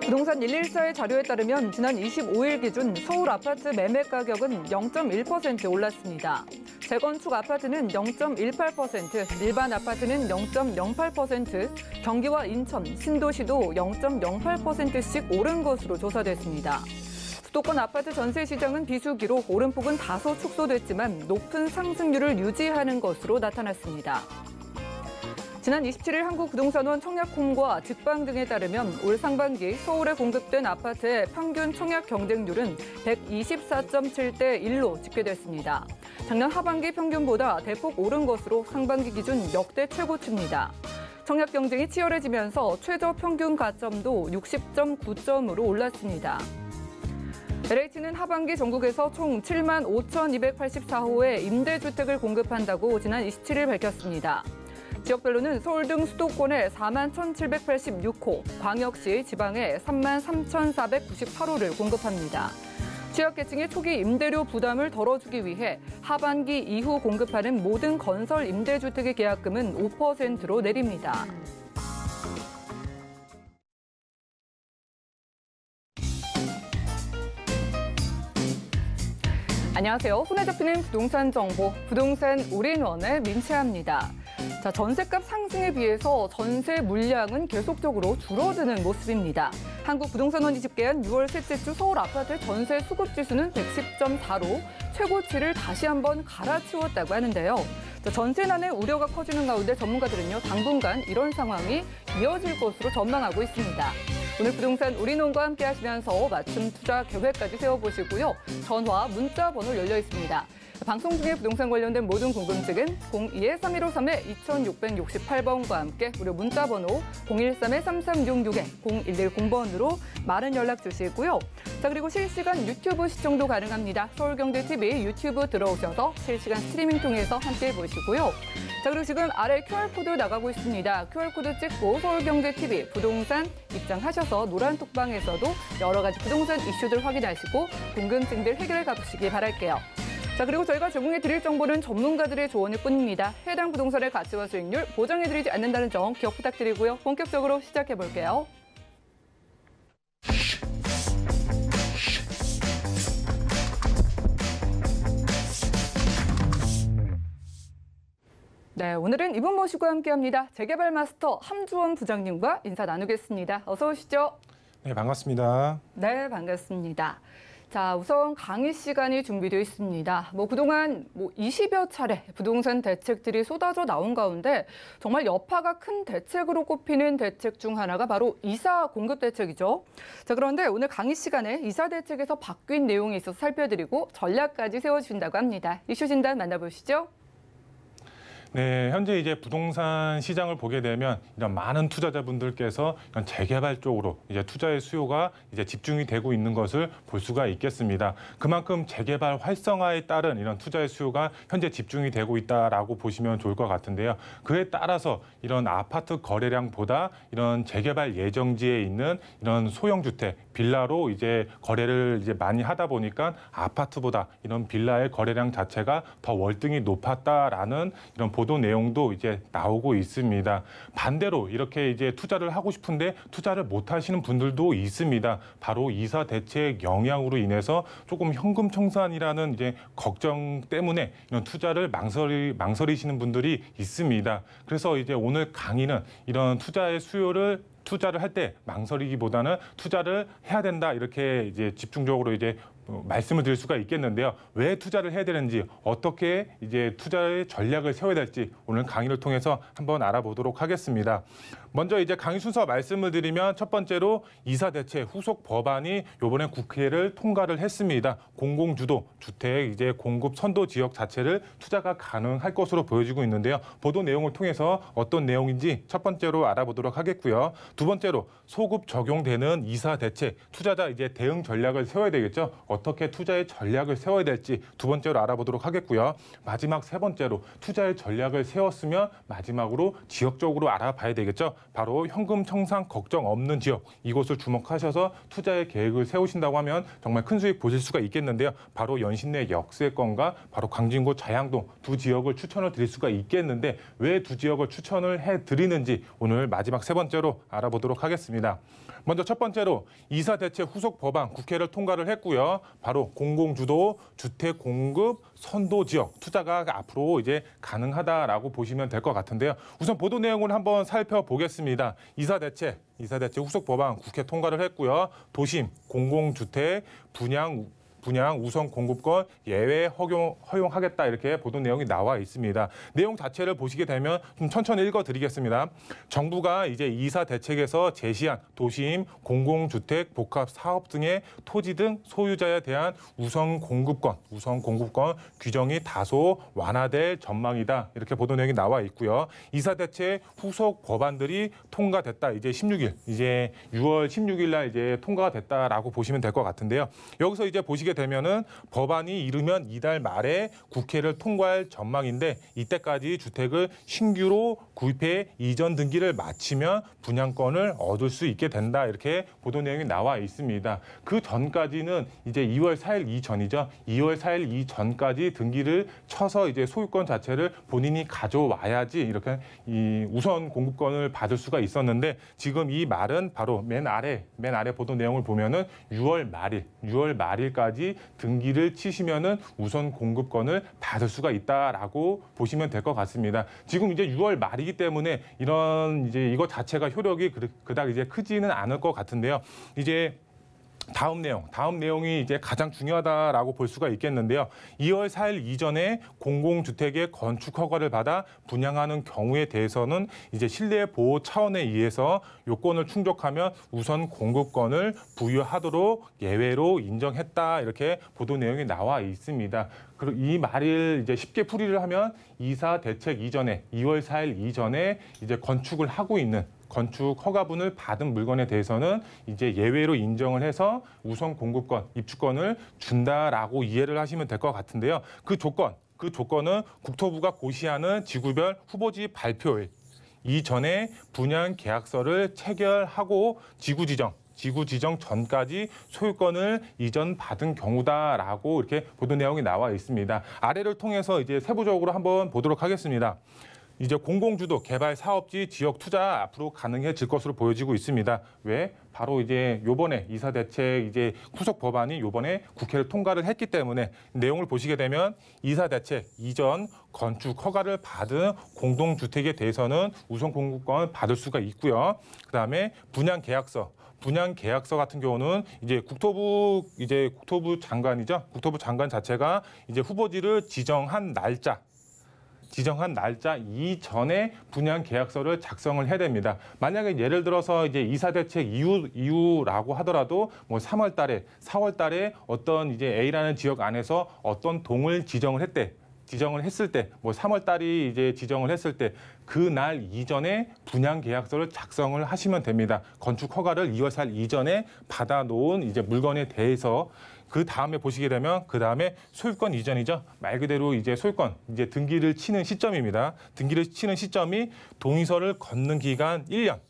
부동산 114의 자료에 따르면 지난 25일 기준 서울 아파트 매매 가격은 0.1% 올랐습니다. 재건축 아파트는 0.18%, 일반 아파트는 0.08%, 경기와 인천, 신도시도 0.08%씩 오른 것으로 조사됐습니다. 수도권 아파트 전세 시장은 비수기로 오름폭은 다소 축소됐지만 높은 상승률을 유지하는 것으로 나타났습니다. 지난 27일 한국부동산원 청약홈과 직방 등에 따르면 올 상반기 서울에 공급된 아파트의 평균 청약 경쟁률은 124.7대 1로 집계됐습니다. 작년 하반기 평균보다 대폭 오른 것으로 상반기 기준 역대 최고치입니다. 청약 경쟁이 치열해지면서 최저 평균 가점도 60.9점으로 올랐습니다. LH는 하반기 전국에서 총 7만 5,284호의 임대주택을 공급한다고 지난 27일 밝혔습니다. 지역별로는 서울 등 수도권에 4만 1,786호, 광역시, 지방에 3만 3,498호를 공급합니다. 취약계층의 초기 임대료 부담을 덜어주기 위해 하반기 이후 공급하는 모든 건설 임대주택의 계약금은 5%로 내립니다. 안녕하세요. 손에 잡히는 부동산 정보, 부동산 올인원의 민채아입니다. 자, 전세값 상승에 비해서 전세 물량은 계속적으로 줄어드는 모습입니다. 한국부동산원이 집계한 6월 셋째 주 서울 아파트 전세 수급지수는 110.4로 최고치를 다시 한번 갈아치웠다고 하는데요. 전세난의 우려가 커지는 가운데 전문가들은요 당분간 이런 상황이 이어질 것으로 전망하고 있습니다. 오늘 부동산 우리농과 함께 하시면서 맞춤 투자 계획까지 세워보시고요. 전화, 문자 번호 열려 있습니다. 방송 중에 부동산 관련된 모든 궁금증은 02-3153-2668번과 함께 무료 문자 번호 013-3366에 0110번으로 많은 연락 주시고요. 자 그리고 실시간 유튜브 시청도 가능합니다. 서울경제TV 유튜브 들어오셔서 실시간 스트리밍 통해서 함께 보시고요. 자 그리고 지금 아래 QR코드 나가고 있습니다. QR코드 찍고 서울경제TV 부동산 입장하셔서 노란 톡방에서도 여러 가지 부동산 이슈들 확인하시고 궁금증들 해결해 가보시기 바랄게요. 자, 그리고 저희가 제공해 드릴 정보는 전문가들의 조언일 뿐입니다. 해당 부동산의 가치와 수익률 보장해 드리지 않는다는 점 기억 부탁드리고요. 본격적으로 시작해 볼게요. 네, 오늘은 이분 모시고 함께합니다. 재개발 마스터 함주원 부장님과 인사 나누겠습니다. 어서 오시죠. 네, 반갑습니다. 네, 반갑습니다. 자, 우선 강의 시간이 준비되어 있습니다. 뭐 그동안 뭐 20여 차례 부동산 대책들이 쏟아져 나온 가운데 정말 여파가 큰 대책으로 꼽히는 대책 중 하나가 바로 이사 공급 대책이죠. 자, 그런데 오늘 강의 시간에 이사 대책에서 바뀐 내용이 있어서 살펴드리고 전략까지 세워주신다고 합니다. 이슈 진단 만나보시죠. 네, 현재 이제 부동산 시장을 보게 되면 이런 많은 투자자분들께서 이런 재개발 쪽으로 이제 투자의 수요가 이제 집중이 되고 있는 것을 볼 수가 있겠습니다. 그만큼 재개발 활성화에 따른 이런 투자의 수요가 현재 집중이 되고 있다라고 보시면 좋을 것 같은데요. 그에 따라서 이런 아파트 거래량보다 이런 재개발 예정지에 있는 이런 소형 주택 빌라로 이제 거래를 이제 많이 하다 보니까 아파트보다 이런 빌라의 거래량 자체가 더 월등히 높았다라는 이런 보도 내용도 이제 나오고 있습니다. 반대로 이렇게 이제 투자를 하고 싶은데 투자를 못 하시는 분들도 있습니다. 바로 이사 대책 영향으로 인해서 조금 현금 청산이라는 이제 걱정 때문에 이런 투자를 망설이 망설이시는 분들이 있습니다. 그래서 이제 오늘 강의는 이런 투자의 수요를 투자를 할 때 망설이기보다는 투자를 해야 된다 이렇게 이제 집중적으로 이제 어, 말씀을 드릴 수가 있겠는데요. 왜 투자를 해야 되는지 어떻게 이제 투자의 전략을 세워야 될지 오늘 강의를 통해서 한번 알아보도록 하겠습니다. 먼저 이제 강의 순서 말씀을 드리면 첫 번째로 이사 대체 후속 법안이 요번에 국회를 통과를 했습니다. 공공주도 주택 이제 공급 선도 지역 자체를 투자가 가능할 것으로 보여지고 있는데요. 보도 내용을 통해서 어떤 내용인지 첫 번째로 알아보도록 하겠고요. 두 번째로 소급 적용되는 이사 대체 투자자 이제 대응 전략을 세워야 되겠죠. 어떻게 투자의 전략을 세워야 될지 두 번째로 알아보도록 하겠고요. 마지막 세 번째로 투자의 전략을 세웠으면 마지막으로 지역적으로 알아봐야 되겠죠. 바로 현금 청산 걱정 없는 지역 이곳을 주목하셔서 투자의 계획을 세우신다고 하면 정말 큰 수익 보실 수가 있겠는데요. 바로 연신 내 역세권과 바로 광진구 자양동 두 지역을 추천을 드릴 수가 있겠는데 왜 두 지역을 추천을 해 드리는지 오늘 마지막 세 번째로 알아보도록 하겠습니다. 먼저 첫 번째로 이사 대체 후속 법안 국회를 통과를 했고요. 바로 공공주도 주택 공급 선도 지역 투자가 앞으로 이제 가능하다라고 보시면 될 것 같은데요. 우선 보도 내용을 한번 살펴보겠습니다. 이사 대체 이사 대체 후속 법안 국회 통과를 했고요. 도심 공공주택 분양 분양 우선 공급권 예외 허용, 허용하겠다 이렇게 보도 내용이 나와 있습니다. 내용 자체를 보시게 되면 좀 천천히 읽어드리겠습니다. 정부가 이제 이사 대책에서 제시한 도심, 공공주택, 복합사업 등의 토지 등 소유자에 대한 우선 공급권, 우선 공급권 규정이 다소 완화될 전망이다. 이렇게 보도 내용이 나와 있고요. 이사 대책 후속 법안들이 통과됐다. 이제 16일, 이제 6월 16일 날 이제 통과가 됐다라고 보시면 될 것 같은데요. 여기서 이제 보시게 되면은 법안이 이르면 이달 말에 국회를 통과할 전망인데 이때까지 주택을 신규로 구입해 이전 등기를 마치면 분양권을 얻을 수 있게 된다 이렇게 보도 내용이 나와 있습니다. 그 전까지는 이제 2월 4일 이전이죠. 2월 4일 이전까지 등기를 쳐서 이제 소유권 자체를 본인이 가져와야지 이렇게 이 우선 공급권을 받을 수가 있었는데 지금 이 말은 바로 맨 아래 맨 아래 보도 내용을 보면은 6월 말일 6월 말일까지 등기를 치시면은 우선 공급권을 받을 수가 있다라고 보시면 될 것 같습니다. 지금 이제 6월 말이기 때문에 이런 이제 이거 자체가 효력이 그, 그닥 이제 크지는 않을 것 같은데요. 이제 다음 내용, 다음 내용이 이제 가장 중요하다라고 볼 수가 있겠는데요. 2월 4일 이전에 공공주택의 건축 허가를 받아 분양하는 경우에 대해서는 이제 실내 보호 차원에 의해서 요건을 충족하면 우선 공급권을 부여하도록 예외로 인정했다 이렇게 보도 내용이 나와 있습니다. 그리고 이 말을 이제 쉽게 풀이를 하면 이사 대책 이전에 2월 4일 이전에 이제 건축을 하고 있는 건축 허가분을 받은 물건에 대해서는 이제 예외로 인정을 해서 우선 공급권, 입주권을 준다라고 이해를 하시면 될 것 같은데요. 그 조건, 그 조건은 국토부가 고시하는 지구별 후보지 발표일 이전에 분양 계약서를 체결하고 지구 지정 지구 지정 전까지 소유권을 이전 받은 경우다라고 이렇게 보도 내용이 나와 있습니다. 아래를 통해서 이제 세부적으로 한번 보도록 하겠습니다. 이제 공공주도 개발 사업지 지역 투자 앞으로 가능해질 것으로 보여지고 있습니다. 왜? 바로 이제 요번에 이사 대책 이제 후속 법안이 요번에 국회를 통과를 했기 때문에 내용을 보시게 되면 이사 대책 이전 건축 허가를 받은 공동주택에 대해서는 우선 공급권을 받을 수가 있고요. 그다음에 분양 계약서 분양 계약서 같은 경우는 이제 국토부 이제 국토부 장관이죠. 국토부 장관 자체가 이제 후보지를 지정한 날짜 지정한 날짜 이전에 분양 계약서를 작성을 해야 됩니다. 만약에 예를 들어서 이제 이사 대책 이후 이후라고 하더라도 뭐 3월 달에 4월 달에 어떤 이제 A라는 지역 안에서 어떤 동을 지정을 했대. 지정을 했을 때, 뭐 3월 달이 이제 지정을 했을 때, 그 날 이전에 분양 계약서를 작성을 하시면 됩니다. 건축 허가를 2월 달 이전에 받아놓은 이제 물건에 대해서 그 다음에 보시게 되면 그 다음에 소유권 이전이죠. 말 그대로 이제 소유권 이제 등기를 치는 시점입니다. 등기를 치는 시점이 동의서를 걷는 기간 1년.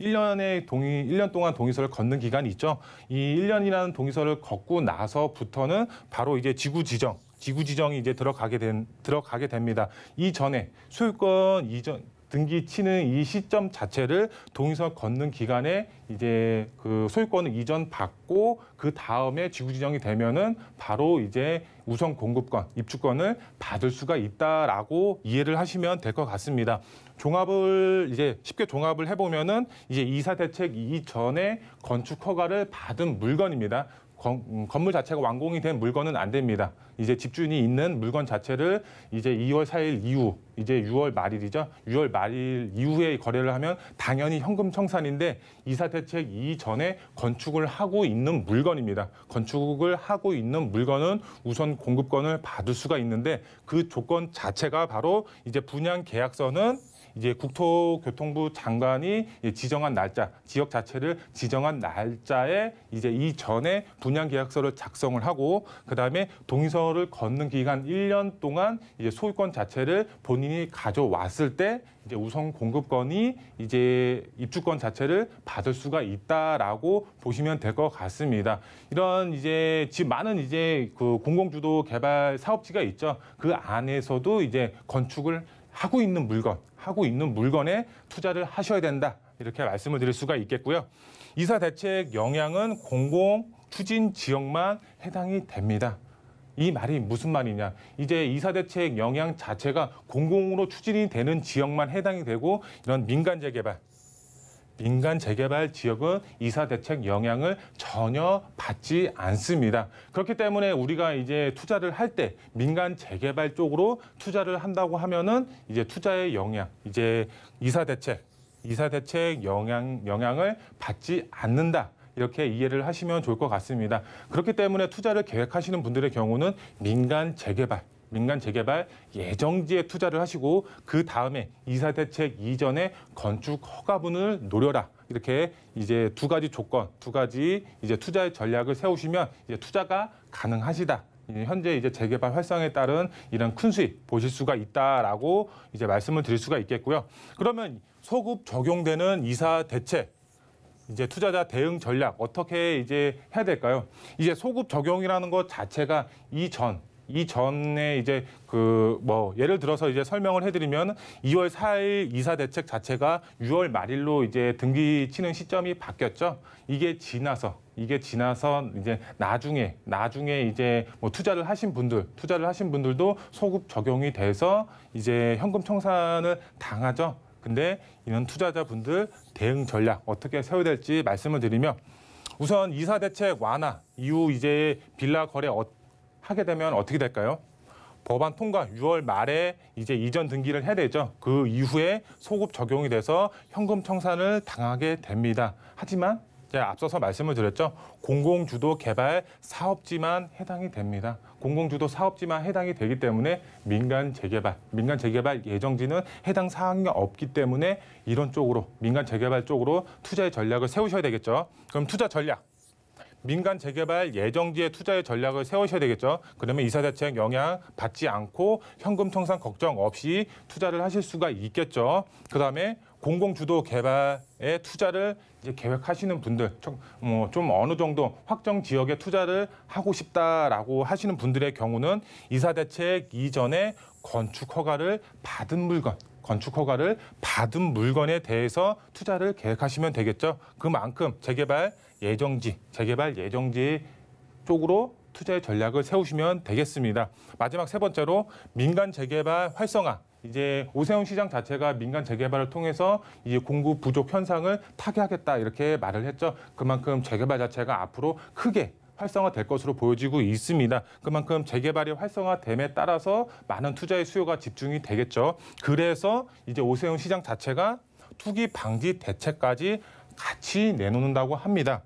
1년의 동의 1년 동안 동의서를 걷는 기간이 있죠. 이 1년이라는 동의서를 걷고 나서부터는 바로 이제 지구 지정 지구 지정이 이제 들어가게 된 들어가게 됩니다. 이전에 소유권 이전 등기 치는 이 시점 자체를 동의서 걷는 기간에 이제 그 소유권을 이전 받고 그 다음에 지구 지정이 되면은 바로 이제 우선 공급권, 입주권을 받을 수가 있다라고 이해를 하시면 될 것 같습니다. 종합을 이제 쉽게 종합을 해보면은 이제 이사 대책 이전에 건축 허가를 받은 물건입니다. 건, 음, 물 자체가 완공이 된 물건은 안 됩니다. 이제 집주인이 있는 물건 자체를 이제 2월 4일 이후, 이제 6월 말일이죠. 6월 말일 이후에 거래를 하면 당연히 현금 청산인데 이사 대책 이전에 건축을 하고 있는 물건입니다. 건축을 하고 있는 물건은 우선 공급권을 받을 수가 있는데 그 조건 자체가 바로 이제 분양 계약서는 이제 국토교통부 장관이 지정한 날짜, 지역 자체를 지정한 날짜에 이제 이전에 분양 계약서를 작성을 하고 그다음에 동의서를 걷는 기간 1년 동안 이제 소유권 자체를 본인이 가져왔을 때 이제 우선 공급권이 이제 입주권 자체를 받을 수가 있다라고 보시면 될 것 같습니다. 이런 이제 지금 많은 이제 그 공공주도 개발 사업지가 있죠. 그 안에서도 이제 건축을 하고 있는 물건, 하고 있는 물건에 투자를 하셔야 된다. 이렇게 말씀을 드릴 수가 있겠고요. 이사 대책 영향은 공공 추진 지역만 해당이 됩니다. 이 말이 무슨 말이냐. 이제 이사 대책 영향 자체가 공공으로 추진이 되는 지역만 해당이 되고 이런 민간 재개발, 민간 재개발 지역은 이사 대책 영향을 전혀 받지 않습니다. 그렇기 때문에 우리가 이제 투자를 할 때 민간 재개발 쪽으로 투자를 한다고 하면은 이제 투자의 영향, 이제 이사 대책, 이사 대책 영향 영향을 받지 않는다. 이렇게 이해를 하시면 좋을 것 같습니다. 그렇기 때문에 투자를 계획하시는 분들의 경우는 민간 재개발 민간 재개발 예정지에 투자를 하시고 그 다음에 이사 대책 이전에 건축 허가분을 노려라. 이렇게 이제 두 가지 조건, 두 가지 이제 투자의 전략을 세우시면 이제 투자가 가능하시다. 현재 이제 재개발 활성에 따른 이런 큰 수익 보실 수가 있다라고 이제 말씀을 드릴 수가 있겠고요. 그러면 소급 적용되는 이사 대책 이제 투자자 대응 전략 어떻게 이제 해야 될까요? 이제 소급 적용이라는 것 자체가 이전 이 전에 이제 그 뭐 예를 들어서 이제 설명을 해드리면 2월 4일 이사 대책 자체가 6월 말일로 이제 등기 치는 시점이 바뀌었죠. 이게 지나서 이게 지나서 이제 나중에 나중에 이제 뭐 투자를 하신 분들 투자를 하신 분들도 소급 적용이 돼서 이제 현금 청산을 당하죠. 근데 이런 투자자분들 대응 전략 어떻게 세워야 될지 말씀을 드리면 우선 이사 대책 완화 이후 이제 빌라 거래 어떤 하게 되면 어떻게 될까요? 법안 통과 6월 말에 이제 이전 등기를 해야 되죠. 그 이후에 소급 적용이 돼서 현금 청산을 당하게 됩니다. 하지만 제 앞서서 말씀을 드렸죠. 공공주도 개발 사업지만 해당이 됩니다. 공공주도 사업지만 해당이 되기 때문에 민간 재개발, 민간 재개발 예정지는 해당 사항이 없기 때문에 이런 쪽으로 민간 재개발 쪽으로 투자의 전략을 세우셔야 되겠죠. 그럼 투자 전략 민간 재개발 예정지에 투자의 전략을 세우셔야 되겠죠. 그러면 이사대책 영향 받지 않고 현금 통상 걱정 없이 투자를 하실 수가 있겠죠. 그다음에 공공주도 개발에 투자를 이제 계획하시는 분들 좀, 어, 좀 어느 정도 확정 지역에 투자를 하고 싶다라고 하시는 분들의 경우는 이사대책 이전에 건축 허가를 받은 물건 건축 허가를 받은 물건에 대해서 투자를 계획하시면 되겠죠. 그만큼 재개발 예정지, 재개발 예정지 쪽으로 투자의 전략을 세우시면 되겠습니다. 마지막 세 번째로 민간 재개발 활성화. 이제 오세훈 시장 자체가 민간 재개발을 통해서 이제 공급 부족 현상을 타개하겠다 이렇게 말을 했죠. 그만큼 재개발 자체가 앞으로 크게 활성화될 것으로 보여지고 있습니다. 그만큼 재개발이 활성화됨에 따라서 많은 투자의 수요가 집중이 되겠죠. 그래서 이제 오세훈 시장 자체가 투기 방지 대책까지 같이 내놓는다고 합니다.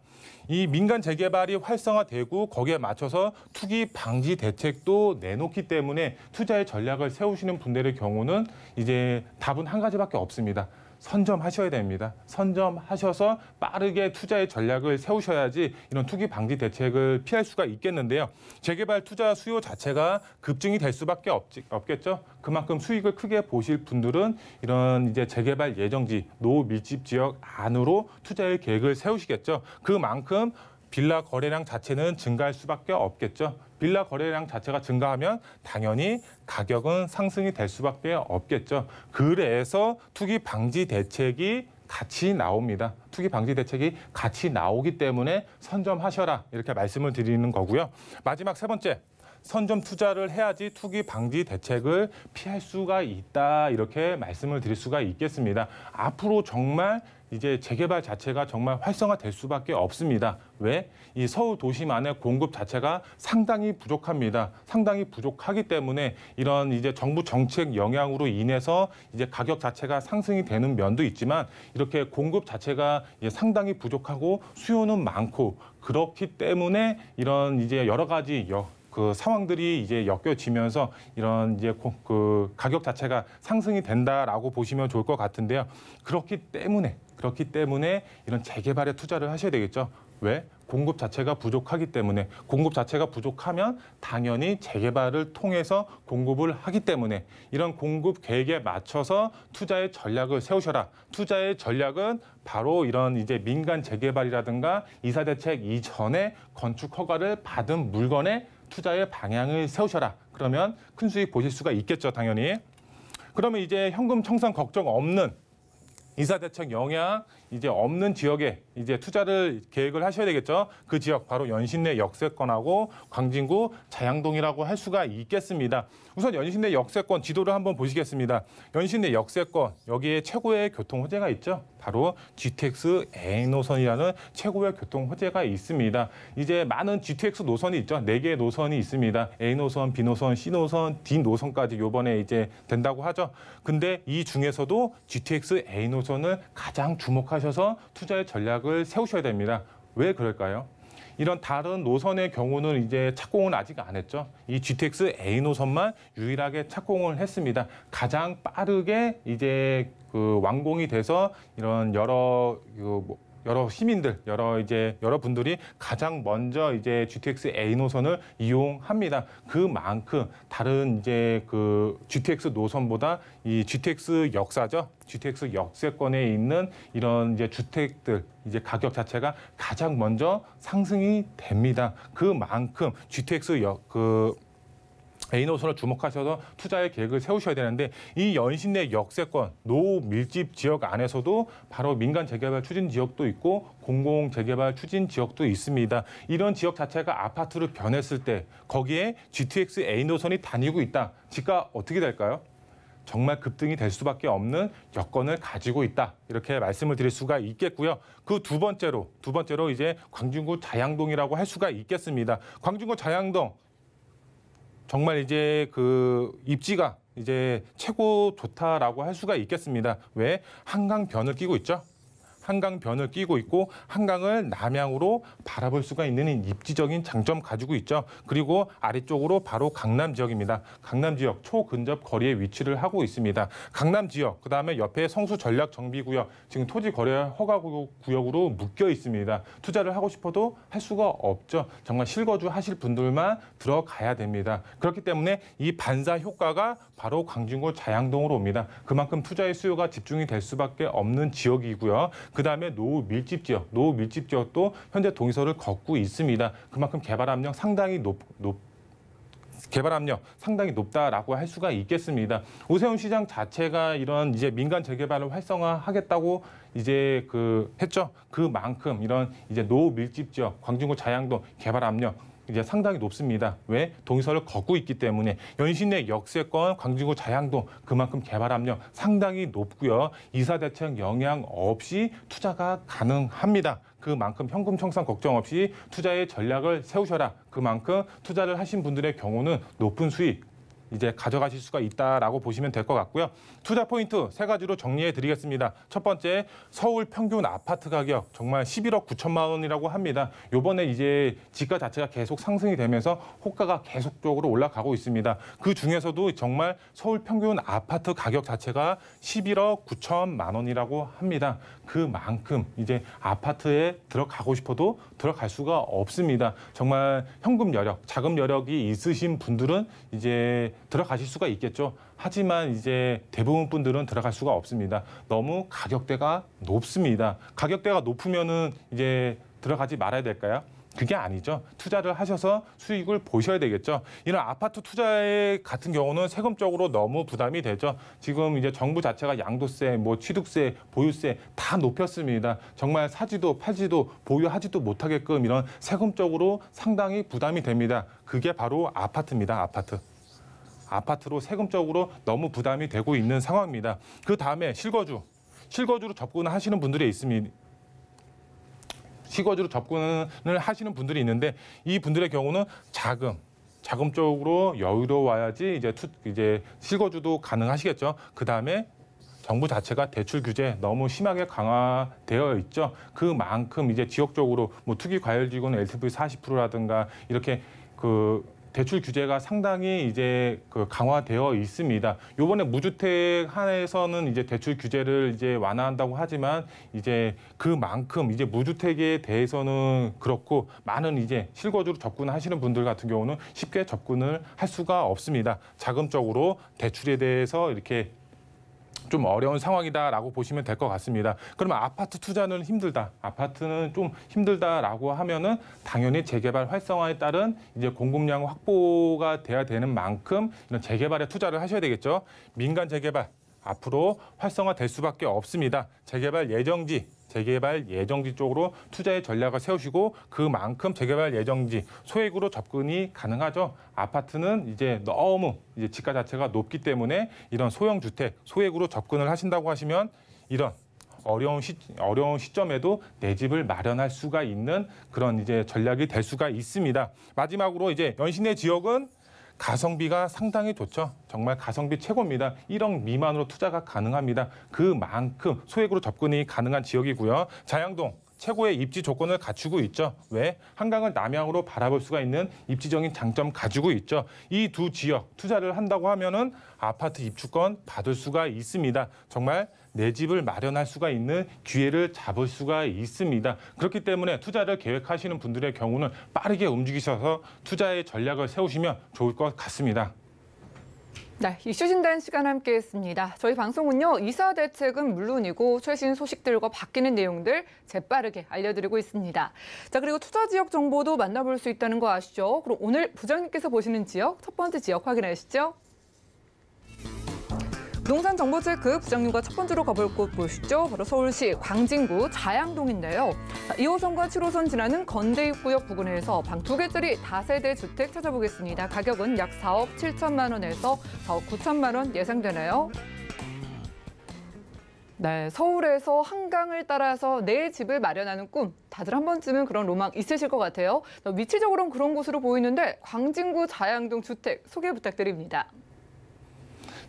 이 민간 재개발이 활성화되고 거기에 맞춰서 투기 방지 대책도 내놓기 때문에 투자의 전략을 세우시는 분들의 경우는 이제 답은 한 가지밖에 없습니다. 선점하셔야 됩니다. 선점하셔서 빠르게 투자의 전략을 세우셔야지 이런 투기 방지 대책을 피할 수가 있겠는데요. 재개발 투자 수요 자체가 급증이 될 수밖에 없지, 없겠죠. 그만큼 수익을 크게 보실 분들은 이런 이제 재개발 예정지, 노 밀집 지역 안으로 투자의 계획을 세우시겠죠. 그만큼 빌라 거래량 자체는 증가할 수밖에 없겠죠. 빌라 거래량 자체가 증가하면 당연히 가격은 상승이 될 수밖에 없겠죠. 그래서 투기 방지 대책이 같이 나옵니다. 투기 방지 대책이 같이 나오기 때문에 선점하셔라 이렇게 말씀을 드리는 거고요. 마지막 세 번째 선점 투자를 해야지 투기 방지 대책을 피할 수가 있다 이렇게 말씀을 드릴 수가 있겠습니다. 앞으로 정말 이제 재개발 자체가 정말 활성화될 수밖에 없습니다. 왜? 이 서울 도심 안에 공급 자체가 상당히 부족합니다. 상당히 부족하기 때문에 이런 이제 정부 정책 영향으로 인해서 이제 가격 자체가 상승이 되는 면도 있지만 이렇게 공급 자체가 상당히 부족하고 수요는 많고 그렇기 때문에 이런 이제 여러 가지 여, 그 상황들이 이제 엮여지면서 이런 이제 그 가격 자체가 상승이 된다라고 보시면 좋을 것 같은데요. 그렇기 때문에 그렇기 때문에 이런 재개발에 투자를 하셔야 되겠죠. 왜? 공급 자체가 부족하기 때문에 공급 자체가 부족하면 당연히 재개발을 통해서 공급을 하기 때문에 이런 공급 계획에 맞춰서 투자의 전략을 세우셔라. 투자의 전략은 바로 이런 이제 민간 재개발이라든가 이사대책 이전에 건축 허가를 받은 물건에 투자의 방향을 세우셔라. 그러면 큰 수익 보실 수가 있겠죠, 당연히. 그러면 이제 현금 청산 걱정 없는 이사 대책 영향 이제 없는 지역에 이제 투자를 계획을 하셔야 되겠죠. 그 지역 바로 연신내 역세권하고 광진구 자양동이라고 할 수가 있겠습니다. 우선 연신내 역세권 지도를 한번 보시겠습니다. 연신내 역세권 여기에 최고의 교통 호재가 있죠. 바로 GTX A 노선이라는 최고의 교통 호재가 있습니다. 이제 많은 GTX 노선이 있죠. 4개의 노선이 있습니다. A 노선, B 노선, C 노선, D 노선까지 요번에 이제 된다고 하죠. 근데 이 중에서도 GTX A 노선을 가장 주목하셔서 투자의 전략을 세우셔야 됩니다. 왜 그럴까요? 이런 다른 노선의 경우는 이제 착공은 아직 안 했죠. 이 GTX A 노선만 유일하게 착공을 했습니다. 가장 빠르게 이제 그 완공이 돼서 이런 여러 그 뭐, 여러 시민들, 여러 이제 여러분들이 가장 먼저 이제 GTX A 노선을 이용합니다. 그만큼 다른 이제 그 GTX 노선보다 이 GTX 역사죠. GTX 역세권에 있는 이런 이제 주택들 이제 가격 자체가 가장 먼저 상승이 됩니다. 그만큼 GTX 역그 에이노선을 주목하셔서 투자의 계획을 세우셔야 되는데 이 연신 내 역세권 노후 밀집 지역 안에서도 바로 민간 재개발 추진 지역도 있고 공공 재개발 추진 지역도 있습니다. 이런 지역 자체가 아파트로 변했을 때 거기에 GTX A노선이 다니고 있다. 지가 어떻게 될까요? 정말 급등이 될 수밖에 없는 여건을 가지고 있다. 이렇게 말씀을 드릴 수가 있겠고요. 그 두 번째로 두 번째로 이제 광진구 자양동이라고 할 수가 있겠습니다. 광진구 자양동 정말 이제 그 입지가 이제 최고 좋다라고 할 수가 있겠습니다. 왜 한강 변을 끼고 있죠. 한강변을 끼고 있고 한강을 남향으로 바라볼 수가 있는 입지적인 장점 가지고 있죠. 그리고 아래쪽으로 바로 강남 지역입니다. 강남 지역 초근접 거리에 위치를 하고 있습니다. 강남 지역 그다음에 옆에 성수 전략 정비 구역 지금 토지 거래 허가 구역으로 묶여 있습니다. 투자를 하고 싶어도 할 수가 없죠. 정말 실거주 하실 분들만 들어가야 됩니다. 그렇기 때문에 이 반사 효과가 바로 광진구 자양동으로 옵니다. 그만큼 투자의 수요가 집중이 될 수밖에 없는 지역이고요. 그다음에 노후 밀집 지역, 노후 밀집 지역도 현재 동의서를 걷고 있습니다. 그만큼 개발 압력 상당히 높, 높 개발 압력 상당히 높다라고 할 수가 있겠습니다. 오세훈 시장 자체가 이런 이제 민간 재개발을 활성화하겠다고 이제 그 했죠. 그만큼 이런 이제 노후 밀집 지역, 광진구 자양동 개발 압력 이제 상당히 높습니다. 왜? 동서를 의 걷고 있기 때문에 연신 내 역세권, 광진구 자양동 그만큼 개발 압력 상당히 높고요. 이사 대책 영향 없이 투자가 가능합니다. 그만큼 현금 청산 걱정 없이 투자의 전략을 세우셔라. 그만큼 투자를 하신 분들의 경우는 높은 수익 이제 가져가실 수가 있다라고 보시면 될 것 같고요. 투자 포인트 세 가지로 정리해 드리겠습니다. 첫 번째 서울 평균 아파트 가격 정말 11억 9천만 원이라고 합니다. 요번에 이제 지가 자체가 계속 상승이 되면서 호가가 계속적으로 올라가고 있습니다. 그 중에서도 정말 서울 평균 아파트 가격 자체가 11억 9천만 원이라고 합니다. 그만큼 이제 아파트에 들어가고 싶어도 들어갈 수가 없습니다. 정말 현금 여력, 자금 여력이 있으신 분들은 이제 들어가실 수가 있겠죠. 하지만 이제 대부분 분들은 들어갈 수가 없습니다. 너무 가격대가 높습니다. 가격대가 높으면은 이제 들어가지 말아야 될까요? 그게 아니죠. 투자를 하셔서 수익을 보셔야 되겠죠. 이런 아파트 투자의 같은 경우는 세금적으로 너무 부담이 되죠. 지금 이제 정부 자체가 양도세, 뭐 취득세, 보유세 다 높였습니다. 정말 사지도 팔지도 보유하지도 못하게끔 이런 세금적으로 상당히 부담이 됩니다. 그게 바로 아파트입니다. 아파트. 아파트로 세금적으로 너무 부담이 되고 있는 상황입니다. 그 다음에 실거주. 실거주로 접근하시는 분들이 있습니다. 시거주로 접근을 하시는 분들이 있는데 이 분들의 경우는 자금 자금 쪽으로 여유로워야지 이제 투, 이제 실거주도 가능하시겠죠. 그 다음에 정부 자체가 대출 규제 너무 심하게 강화되어 있죠. 그만큼 이제 지역적으로 뭐 투기 과열 지구는 LTV 40%라든가 이렇게 그 대출 규제가 상당히 이제 그 강화되어 있습니다. 요번에 무주택 한에서는 이제 대출 규제를 이제 완화한다고 하지만 이제 그만큼 이제 무주택에 대해서는 그렇고 많은 이제 실거주로 접근하시는 분들 같은 경우는 쉽게 접근을 할 수가 없습니다. 자금적으로 대출에 대해서 이렇게 좀 어려운 상황이다라고 보시면 될 것 같습니다. 그러면 아파트 투자는 힘들다. 아파트는 좀 힘들다라고 하면은 당연히 재개발 활성화에 따른 이제 공급량 확보가 돼야 되는 만큼 이런 재개발에 투자를 하셔야 되겠죠. 민간 재개발 앞으로 활성화될 수밖에 없습니다. 재개발 예정지 재개발 예정지 쪽으로 투자의 전략을 세우시고 그만큼 재개발 예정지 소액으로 접근이 가능하죠. 아파트는 이제 너무 이제 지가 자체가 높기 때문에 이런 소형 주택 소액으로 접근을 하신다고 하시면 이런 어려운 시 어려운 시점에도 내 집을 마련할 수가 있는 그런 이제 전략이 될 수가 있습니다. 마지막으로 이제 연신의 지역은 가성비가 상당히 좋죠. 정말 가성비 최고입니다. 1억 미만으로 투자가 가능합니다. 그만큼 소액으로 접근이 가능한 지역이고요. 자양동 최고의 입지 조건을 갖추고 있죠. 왜? 한강을 남향으로 바라볼 수가 있는 입지적인 장점 가지고 있죠. 이 두 지역 투자를 한다고 하면은 아파트 입주권 받을 수가 있습니다. 정말 내 집을 마련할 수가 있는 기회를 잡을 수가 있습니다. 그렇기 때문에 투자를 계획하시는 분들의 경우는 빠르게 움직이셔서 투자의 전략을 세우시면 좋을 것 같습니다. 네, 이슈 진단 시간 함께했습니다. 저희 방송은요 이사 대책은 물론이고 최신 소식들과 바뀌는 내용들 재빠르게 알려드리고 있습니다. 자 그리고 투자 지역 정보도 만나볼 수 있다는 거 아시죠? 그럼 오늘 부장님께서 보시는 지역 첫 번째 지역 확인하시죠. 부동산정보체크 부장님과 첫 번째로 가볼 곳 보시죠. 바로 서울시 광진구 자양동인데요. 2호선과 7호선 지나는 건대입구역 부근에서 방 두 개짜리 다세대 주택 찾아보겠습니다. 가격은 약 4억 7천만 원에서 4억 9천만 원 예상되나요? 네, 서울에서 한강을 따라서 내 네 집을 마련하는 꿈. 다들 한 번쯤은 그런 로망 있으실 것 같아요. 위치적으로는 그런 곳으로 보이는데 광진구 자양동 주택 소개 부탁드립니다.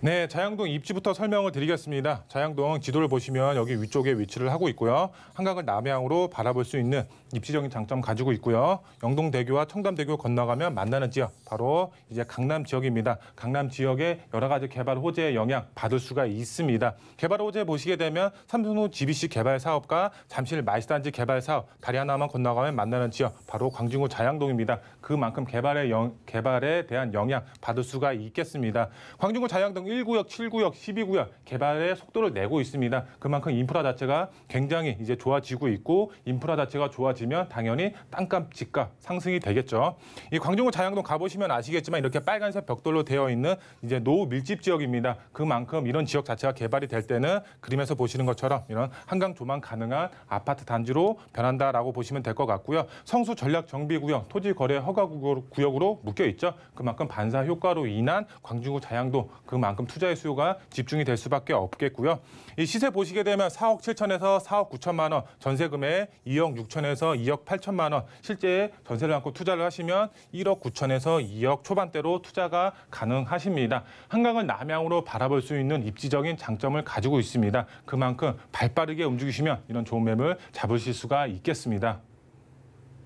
네, 자양동 입지부터 설명을 드리겠습니다. 자양동 지도를 보시면 여기 위쪽에 위치를 하고 있고요. 한강을 남향으로 바라볼 수 있는 입지적인 장점 가지고 있고요. 영동대교와 청담대교 건너가면 만나는 지역, 바로 이제 강남 지역입니다. 강남 지역의 여러 가지 개발 호재의 영향 받을 수가 있습니다. 개발 호재 보시게 되면 삼성호 GBC 개발 사업과 잠실 마이스단지 개발 사업, 다리 하나만 건너가면 만나는 지역, 바로 광진구 자양동입니다. 그만큼 개발에, 영, 개발에 대한 영향 받을 수가 있겠습니다. 광진구 자양동 1구역, 7구역, 12구역 개발의 속도를 내고 있습니다. 그만큼 인프라 자체가 굉장히 이제 좋아지고 있고 인프라 자체가 좋아지면 당연히 땅값, 집값 상승이 되겠죠. 이 광종구 자양동 가보시면 아시겠지만 이렇게 빨간색 벽돌로 되어 있는 이제 노후 밀집 지역입니다. 그만큼 이런 지역 자체가 개발이 될 때는 그림에서 보시는 것처럼 이런 한강 조망 가능한 아파트 단지로 변한다라고 보시면 될 것 같고요. 성수 전략 정비 구역, 토지 거래 허가 구역으로 묶여 있죠. 그만큼 반사 효과로 인한 광주구 자양동 그만큼 만큼 투자의 수요가 집중이 될 수밖에 없겠고요. 이 시세 보시게 되면 4억 7천에서 4억 9천만 원, 전세금에 2억 6천에서 2억 8천만 원, 실제 전세를 안고 투자를 하시면 1억 9천에서 2억 초반대로 투자가 가능하십니다. 한강을 남향으로 바라볼 수 있는 입지적인 장점을 가지고 있습니다. 그만큼 발빠르게 움직이시면 이런 좋은 맵을 잡으실 수가 있겠습니다.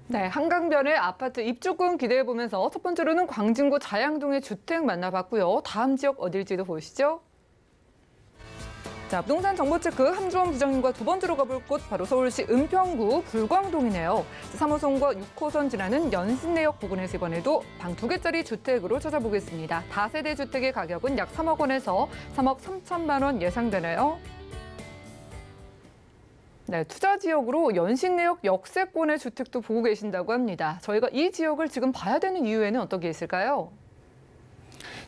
네, 한강변의 아파트 입주권 기대해 보면서 첫 번째로는 광진구 자양동의 주택 만나봤고요. 다음 지역 어딜지도 보시죠. 자, 부동산 정보 체크 함주원 부장님과 두 번째로 가볼 곳 바로 서울시 은평구 불광동이네요. 3호선과 6호선 지나는 연신내역 부근에서 이번에도 방 두 개짜리 주택으로 찾아보겠습니다. 다세대 주택의 가격은 약 3억 원에서 3억 3천만 원 예상되네요. 네, 투자 지역으로 연신내역 역세권의 주택도 보고 계신다고 합니다. 저희가 이 지역을 지금 봐야 되는 이유에는 어떤 게 있을까요?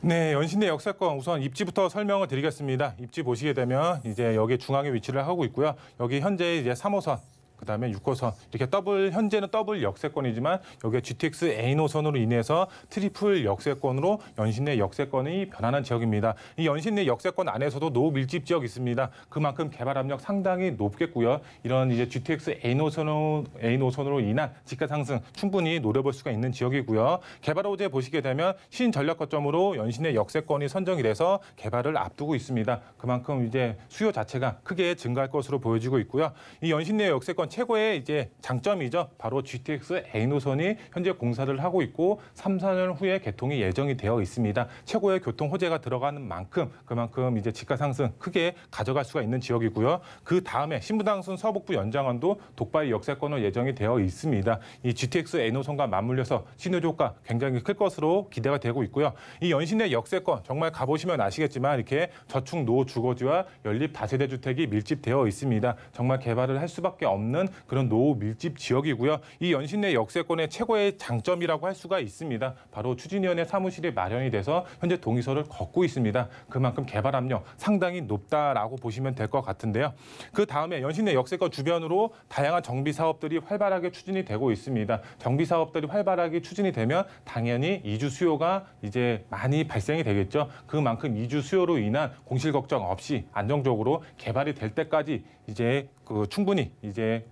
네, 연신내 역세권 우선 입지부터 설명을 드리겠습니다. 입지 보시게 되면 이제 여기 중앙에 위치를 하고 있고요. 여기 현재 이제 3호선 그다음에 6호선 이렇게 더블 현재는 더블 역세권이지만 여기에 GTX A 노선으로 인해서 트리플 역세권으로 연신내 역세권이 변하는 지역입니다. 이 연신내 역세권 안에서도 노 밀집 지역 이 있습니다. 그만큼 개발 압력 상당히 높겠고요. 이런 이제 GTX A 노선으로 A 노선으로 인한 지가 상승 충분히 노려볼 수가 있는 지역이고요. 개발 호재 보시게 되면 신전략 거점으로 연신내 역세권이 선정이 돼서 개발을 앞두고 있습니다. 그만큼 이제 수요 자체가 크게 증가할 것으로 보여지고 있고요. 이 연신내 역세권 이번 최고의 이제 장점이죠. 바로 GTX A 노선이 현재 공사를 하고 있고 3, 4년 후에 개통이 예정이 되어 있습니다. 최고의 교통 호재가 들어가는 만큼 그만큼 이제 집가 상승 크게 가져갈 수가 있는 지역이고요. 그 다음에 신부당순 서북부 연장원도 독발 역세권으로 예정이 되어 있습니다. 이 GTX A 노선과 맞물려서 신호 효과 굉장히 클 것으로 기대가 되고 있고요. 이 연신내 역세권 정말 가보시면 아시겠지만 이렇게 저축 노 주거지와 연립 다세대 주택이 밀집되어 있습니다. 정말 개발을 할 수밖에 없는 않는 그런 노후 밀집 지역이고요. 이 연신 내 역세권의 최고의 장점이라고 할 수가 있습니다. 바로 추진위원회 사무실이 마련이 돼서 현재 동의서를 걷고 있습니다. 그만큼 개발 압력 상당히 높다라고 보시면 될 것 같은데요. 그 다음에 연신 내 역세권 주변으로 다양한 정비 사업들이 활발하게 추진이 되고 있습니다. 정비 사업들이 활발하게 추진이 되면 당연히 이주 수요가 이제 많이 발생이 되겠죠. 그만큼 이주 수요로 인한 공실 걱정 없이 안정적으로 개발이 될 때까지 이제 그 충분히 이제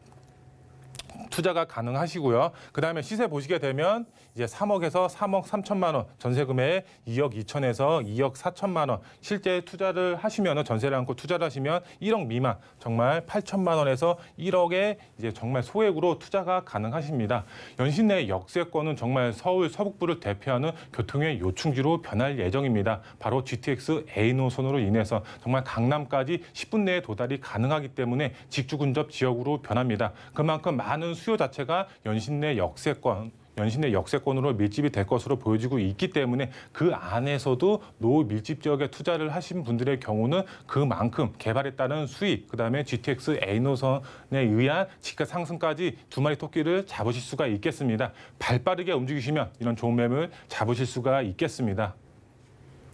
투자가 가능하시고요. 그다음에 시세 보시게 되면 이제 3억에서 3억 3천만 원, 전세금에 2억 2천에서 2억 4천만 원, 실제 투자를 하시면 전세를 안고 투자를 하시면 1억 미만, 정말 8천만 원에서 1억에 이제 정말 소액으로 투자가 가능하십니다. 연신 내 역세권은 정말 서울 서북부를 대표하는 교통의 요충지로 변할 예정입니다. 바로 GTX A 노선으로 인해서 정말 강남까지 10분 내에 도달이 가능하기 때문에 직주 근접 지역으로 변합니다. 그만큼 많은 수요 자체가 연신 내 역세권 연신내 역세권으로 밀집이 될 것으로 보여지고 있기 때문에 그 안에서도 노후 밀집 지역에 투자를 하신 분들의 경우는 그만큼 개발에 따른 수익, 그다음에 GTX A 노선에 의한 집값 상승까지 두 마리 토끼를 잡으실 수가 있겠습니다. 발빠르게 움직이시면 이런 좋은 매물 잡으실 수가 있겠습니다.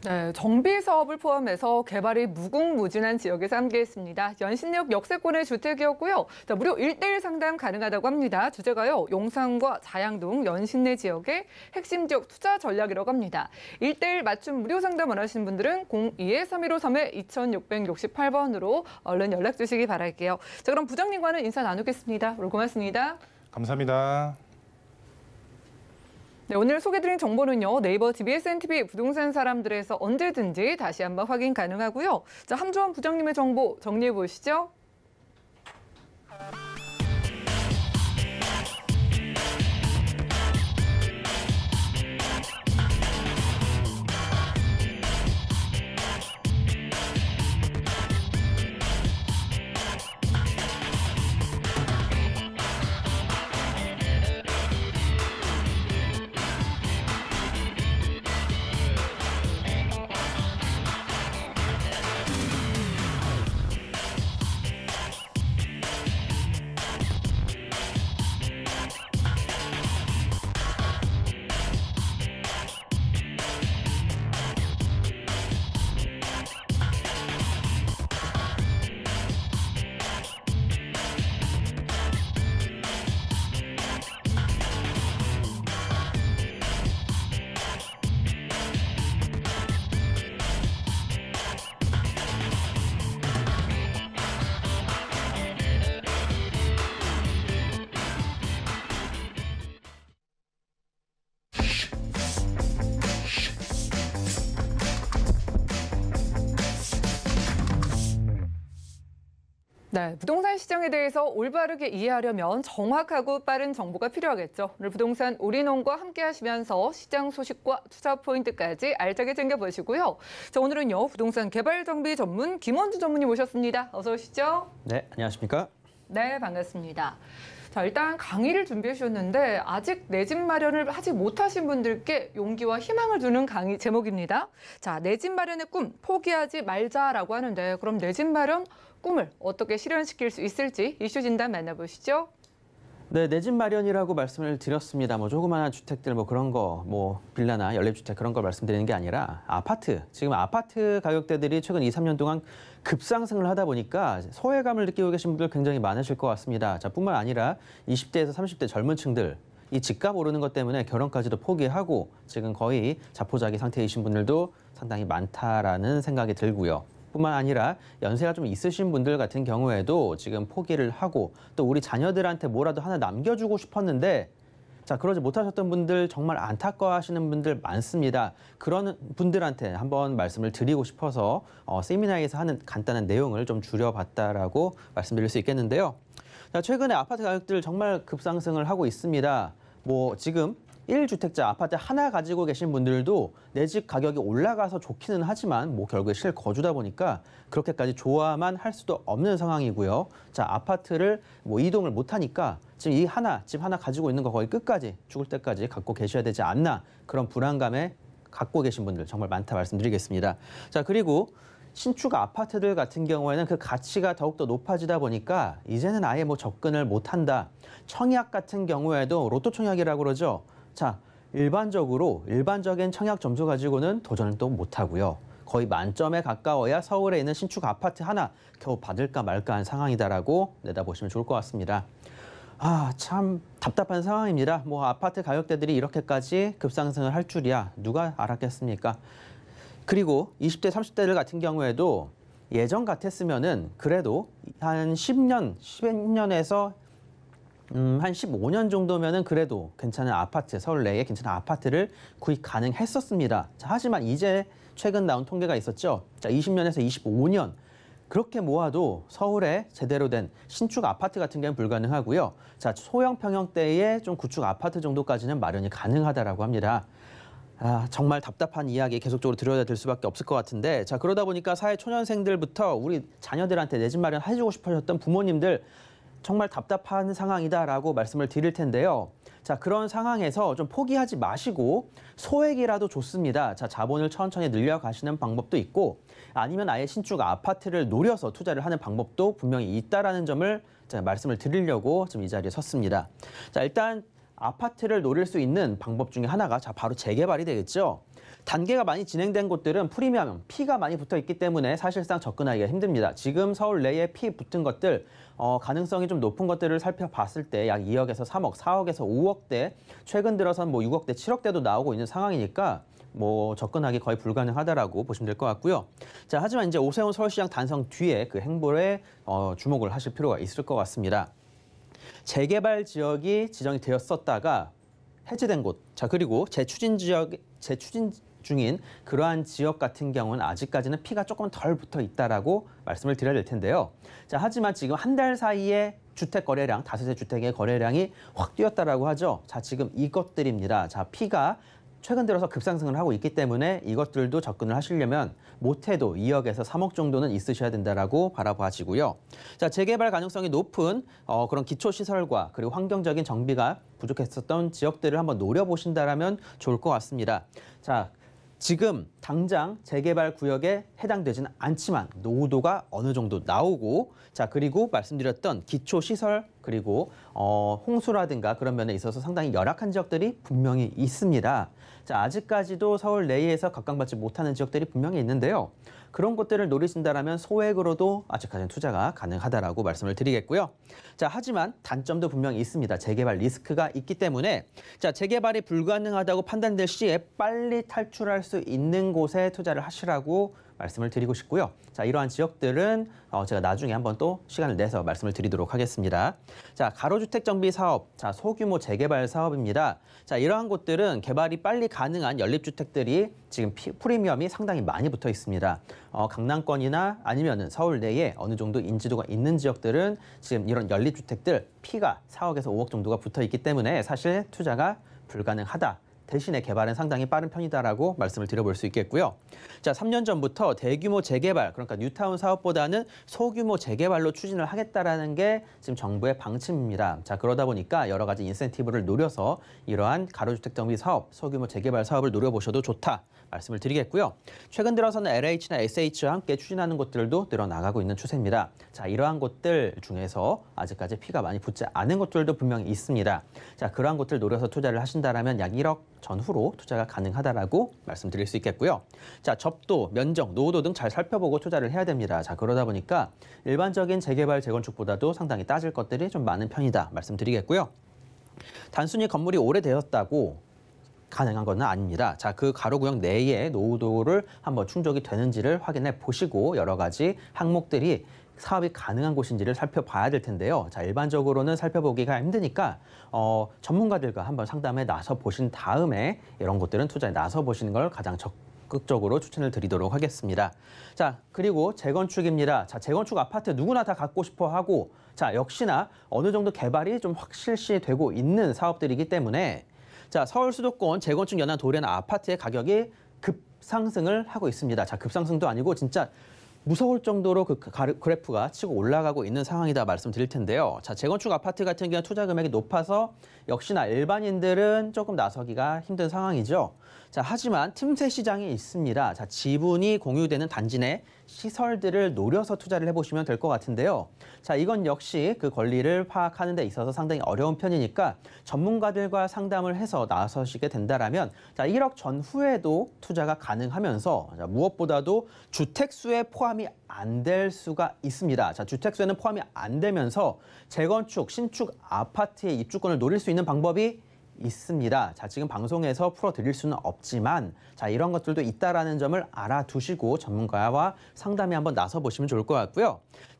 네, 정비 사업을 포함해서 개발이 무궁무진한 지역에서 함께했습니다. 연신역 역세권의 주택이었고요. 자, 무료 1대1 상담 가능하다고 합니다. 주제가요, 용산과 자양동 연신내 지역의 핵심 지역 투자 전략이라고 합니다. 1대1 맞춤 무료 상담 원하시는 분들은 02-3153-2668번으로 얼른 연락 주시기 바랄게요. 자, 그럼 부장님과는 인사 나누겠습니다. 오늘 고맙습니다. 감사합니다. 네, 오늘 소개드린 정보는요. 네이버 TBS NTV 부동산 사람들에서 언제든지 다시 한번 확인 가능하고요. 자, 함주원 부장님의 정보 정리해 보시죠. 네, 부동산 시장에 대해서 올바르게 이해하려면 정확하고 빠른 정보가 필요하겠죠. 오늘 부동산 우리농과 함께 하시면서 시장 소식과 투자 포인트까지 알차게 챙겨보시고요. 자, 오늘은요, 부동산 개발 정비 전문 김원주 전문님 모셨습니다. 어서 오시죠. 네, 안녕하십니까? 네, 반갑습니다. 자, 일단 강의를 준비해 주셨는데 아직 내 집 마련을 하지 못하신 분들께 용기와 희망을 주는 강의 제목입니다. 자, 내 집 마련의 꿈 포기하지 말자라고 하는데 그럼 내 집 마련 꿈을 어떻게 실현시킬 수 있을지 이슈 진단 만나보시죠. 네, 내집 마련이라고 말씀을 드렸습니다. 뭐 조그마한 주택들 뭐 그런 거, 뭐 빌라나 연립주택 그런 걸 말씀드리는 게 아니라 아파트. 지금 아파트 가격대들이 최근 2, 3년 동안 급상승을 하다 보니까 소외감을 느끼고 계신 분들 굉장히 많으실 것 같습니다. 자, 뿐만 아니라 20대에서 30대 젊은 층들 이 집값 오르는 것 때문에 결혼까지도 포기하고 지금 거의 자포자기 상태이신 분들도 상당히 많다라는 생각이 들고요. 뿐만 아니라 연세가 좀 있으신 분들 같은 경우에도 지금 포기를 하고 또 우리 자녀들한테 뭐라도 하나 남겨주고 싶었는데 자, 그러지 못하셨던 분들 정말 안타까워하시는 분들 많습니다. 그런 분들한테 한번 말씀을 드리고 싶어서 어, 세미나에서 하는 간단한 내용을 좀 줄여봤다라고 말씀드릴 수 있겠는데요. 자, 최근에 아파트 가격들 정말 급상승을 하고 있습니다. 뭐 지금 1주택자 아파트 하나 가지고 계신 분들도 내 집 가격이 올라가서 좋기는 하지만 뭐 결국에 실거주다 보니까 그렇게까지 좋아만 할 수도 없는 상황이고요. 자, 아파트를 뭐 이동을 못 하니까 지금 이 하나, 집 하나 가지고 있는 거 거의 끝까지 죽을 때까지 갖고 계셔야 되지 않나 그런 불안감에 갖고 계신 분들 정말 많다 말씀드리겠습니다. 자, 그리고 신축 아파트들 같은 경우에는 그 가치가 더욱더 높아지다 보니까 이제는 아예 뭐 접근을 못한다. 청약 같은 경우에도 로또 청약이라고 그러죠. 자, 일반적으로 일반적인 청약 점수 가지고는 도전을 또 못하고요. 거의 만점에 가까워야 서울에 있는 신축 아파트 하나 겨우 받을까 말까 한 상황이다라고 내다보시면 좋을 것 같습니다. 아, 참 답답한 상황입니다. 뭐 아파트 가격대들이 이렇게까지 급상승을 할 줄이야 누가 알았겠습니까? 그리고 20대, 30대들 같은 경우에도 예전 같았으면은 그래도 한 10년, 10년에서 음, 한 15년 정도면은 그래도 괜찮은 아파트, 서울 내에 괜찮은 아파트를 구입 가능했었습니다. 자, 하지만 이제 최근 나온 통계가 있었죠. 자, 20년에서 25년 그렇게 모아도 서울에 제대로 된 신축 아파트 같은 경우는 불가능하고요. 자, 소형 평형대의 좀 구축 아파트 정도까지는 마련이 가능하다라고 합니다. 아, 정말 답답한 이야기 계속적으로 들어야 될 수밖에 없을 것 같은데 자 그러다 보니까 사회 초년생들부터 우리 자녀들한테 내 집 마련 해주고 싶으셨던 부모님들 정말 답답한 상황이다라고 말씀을 드릴 텐데요. 자, 그런 상황에서 좀 포기하지 마시고 소액이라도 좋습니다. 자, 자본을 천천히 늘려가시는 방법도 있고 아니면 아예 신축 아파트를 노려서 투자를 하는 방법도 분명히 있다라는 점을 자, 말씀을 드리려고 지금 이 자리에 섰습니다. 자, 일단 아파트를 노릴 수 있는 방법 중에 하나가 자, 바로 재개발이 되겠죠. 단계가 많이 진행된 곳들은 프리미엄, 피가 많이 붙어 있기 때문에 사실상 접근하기가 힘듭니다. 지금 서울 내에 피 붙은 것들 어, 가능성이 좀 높은 것들을 살펴봤을 때 약 2억에서 3억, 4억에서 5억대, 최근 들어선 뭐 6억대, 7억대도 나오고 있는 상황이니까 뭐 접근하기 거의 불가능하다라고 보시면 될 것 같고요. 자, 하지만 이제 오세훈 서울시장 단성 뒤에 그 행보에 어, 주목을 하실 필요가 있을 것 같습니다. 재개발 지역이 지정이 되었었다가 해제된 곳, 자 그리고 재추진 지역, 재추진 중인 그러한 지역 같은 경우는 아직까지는 피가 조금 덜 붙어 있다라고 말씀을 드려야 될 텐데요. 자, 하지만 지금 한 달 사이에 주택 거래량, 다세대 주택의 거래량이 확 뛰었다라고 하죠. 자, 지금 이것들입니다. 자, 피가 최근 들어서 급상승을 하고 있기 때문에 이것들도 접근을 하시려면 못해도 2억에서 3억 정도는 있으셔야 된다라고 바라봐시고요자 재개발 가능성이 높은 어, 그런 기초 시설과 그리고 환경적인 정비가 부족했었던 지역들을 한번 노려보신다면 좋을 것 같습니다. 자 지금 당장 재개발 구역에 해당되진 않지만 노후도가 어느 정도 나오고 자 그리고 말씀드렸던 기초 시설 그리고 어, 홍수라든가 그런 면에 있어서 상당히 열악한 지역들이 분명히 있습니다. 자 아직까지도 서울 내에서 각광받지 못하는 지역들이 분명히 있는데요. 그런 것들을 노리신다라면 소액으로도 아직까지는 투자가 가능하다라고 말씀을 드리겠고요. 자, 하지만 단점도 분명히 있습니다. 재개발 리스크가 있기 때문에 자, 재개발이 불가능하다고 판단될 시에 빨리 탈출할 수 있는 곳에 투자를 하시라고 말씀을 드리고 싶고요. 자, 이러한 지역들은 어, 제가 나중에 한번 또 시간을 내서 말씀을 드리도록 하겠습니다. 자, 가로주택 정비 사업, 자, 소규모 재개발 사업입니다. 자, 이러한 곳들은 개발이 빨리 가능한 연립주택들이 지금 피, 프리미엄이 상당히 많이 붙어 있습니다. 어, 강남권이나 아니면은 서울 내에 어느 정도 인지도가 있는 지역들은 지금 이런 연립주택들 피가 4억에서 5억 정도가 붙어 있기 때문에 사실 투자가 불가능하다. 대신에 개발은 상당히 빠른 편이다라고 말씀을 드려볼 수 있겠고요. 자, 3년 전부터 대규모 재개발, 그러니까 뉴타운 사업보다는 소규모 재개발로 추진을 하겠다라는 게 지금 정부의 방침입니다. 자, 그러다 보니까 여러 가지 인센티브를 노려서 이러한 가로주택 정비 사업, 소규모 재개발 사업을 노려보셔도 좋다. 말씀을 드리겠고요. 최근 들어서는 LH나 SH와 함께 추진하는 곳들도 늘어나가고 있는 추세입니다. 자, 이러한 곳들 중에서 아직까지 피가 많이 붙지 않은 곳들도 분명히 있습니다. 자, 그러한 곳들 노려서 투자를 하신다라면 약 1억 전후로 투자가 가능하다라고 말씀드릴 수 있겠고요. 자, 접도, 면적, 노후도 등 잘 살펴보고 투자를 해야 됩니다. 자, 그러다 보니까 일반적인 재개발, 재건축보다도 상당히 따질 것들이 좀 많은 편이다 말씀드리겠고요. 단순히 건물이 오래되었다고 가능한 것은 아닙니다. 자, 그 가로 구역 내에 노후도를 한번 충족이 되는지를 확인해 보시고 여러 가지 항목들이 사업이 가능한 곳인지를 살펴봐야 될 텐데요. 자, 일반적으로는 살펴보기가 힘드니까 어, 전문가들과 한번 상담에 나서 보신 다음에 이런 것들은 투자에 나서 보시는 걸 가장 적극적으로 추천을 드리도록 하겠습니다. 자, 그리고 재건축입니다. 자, 재건축 아파트 누구나 다 갖고 싶어 하고, 자, 역시나 어느 정도 개발이 좀 확실시 되고 있는 사업들이기 때문에 자, 서울 수도권 재건축 연한 도래나 아파트의 가격이 급상승을 하고 있습니다. 자, 급상승도 아니고 진짜 무서울 정도로 그 그래프가 치고 올라가고 있는 상황이다 말씀드릴 텐데요. 자, 재건축 아파트 같은 경우 투자 금액이 높아서 역시나 일반인들은 조금 나서기가 힘든 상황이죠. 자, 하지만 틈새 시장이 있습니다. 자, 지분이 공유되는 단지 내 시설들을 노려서 투자를 해보시면 될 것 같은데요. 자, 이건 역시 그 권리를 파악하는 데 있어서 상당히 어려운 편이니까 전문가들과 상담을 해서 나서시게 된다라면 자, 1억 전후에도 투자가 가능하면서 자, 무엇보다도 주택수에 포함이 안 될 수가 있습니다. 자, 주택수에는 포함이 안 되면서 재건축, 신축 아파트의 입주권을 노릴 수 있는 방법이 있습니다. 자, 지금 방송에서 풀어드릴 수는 없지만 자, 이런 것들도 있다라는 점을 알아두시고 전문가와 상담에 한번 나서보시면 좋을 것 같고요.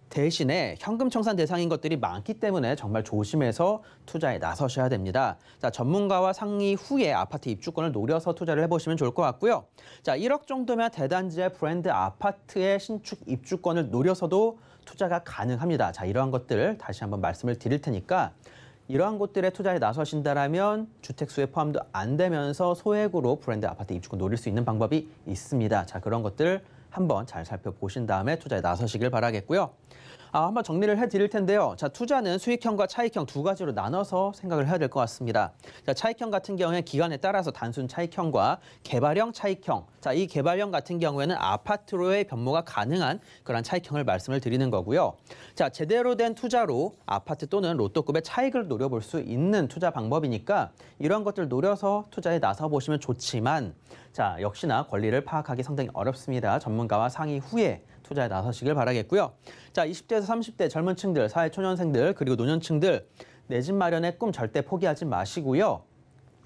대신에 현금 청산 대상인 것들이 많기 때문에 정말 조심해서 투자에 나서셔야 됩니다. 자, 전문가와 상의 후에 아파트 입주권을 노려서 투자를 해보시면 좋을 것 같고요. 자, 1억 정도면 대단지의 브랜드 아파트의 신축 입주권을 노려서도 투자가 가능합니다. 자, 이러한 것들 다시 한번 말씀을 드릴 테니까 이러한 곳들에 투자에 나서신다면 주택수에 포함도 안 되면서 소액으로 브랜드 아파트 입주권 노릴 수 있는 방법이 있습니다. 자, 그런 것들 한번 잘 살펴보신 다음에 투자에 나서시길 바라겠고요. 아, 한번 정리를 해드릴 텐데요. 자, 투자는 수익형과 차익형 두 가지로 나눠서 생각을 해야 될 것 같습니다. 자, 차익형 같은 경우에 기간에 따라서 단순 차익형과 개발형 차익형. 자, 이 개발형 같은 경우에는 아파트로의 변모가 가능한 그런 차익형을 말씀을 드리는 거고요. 자, 제대로 된 투자로 아파트 또는 로또급의 차익을 노려볼 수 있는 투자 방법이니까 이런 것들 노려서 투자에 나서 보시면 좋지만 자, 역시나 권리를 파악하기 상당히 어렵습니다. 전문가와 상의 후에 투자에 나서시길 바라겠고요. 자, 20대에서 30대 젊은 층들, 사회초년생들, 그리고 노년층들 내 집 마련의 꿈 절대 포기하지 마시고요.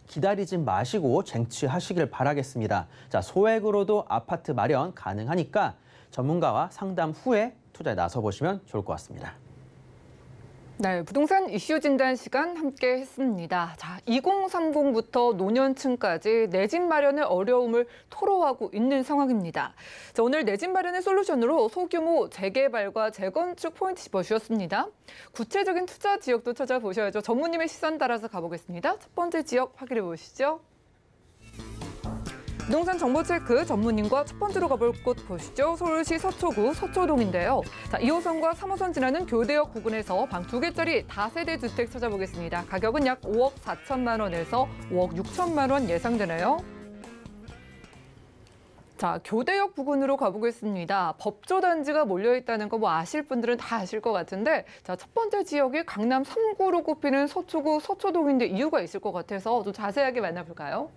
기다리지 마시고 쟁취하시길 바라겠습니다. 자, 소액으로도 아파트 마련 가능하니까 전문가와 상담 후에 투자에 나서 보시면 좋을 것 같습니다. 네, 부동산 이슈 진단 시간 함께 했습니다. 자, 2030부터 노년층까지 내집 마련의 어려움을 토로하고 있는 상황입니다. 자, 오늘 내집 마련의 솔루션으로 소규모 재개발과 재건축 포인트 짚어주셨습니다. 구체적인 투자 지역도 찾아보셔야죠. 전무님의 시선 따라서 가보겠습니다. 첫 번째 지역 확인해 보시죠. 부동산 정보체크 전문님과첫 번째로 가볼 곳 보시죠. 서울시 서초구 서초동인데요. 자, 2호선과 3호선 지나는 교대역 부근에서 방 두개짜리 다세대 주택 찾아보겠습니다. 가격은 약 5억 4천만 원에서 5억 6천만 원 예상되네요. 자, 교대역 부근으로 가보겠습니다. 법조단지가 몰려있다는 거 뭐 아실 분들은 다 아실 것 같은데, 자, 첫 번째 지역이 강남 3구로 꼽히는 서초구 서초동인데 이유가 있을 것 같아서 좀 자세하게 만나볼까요?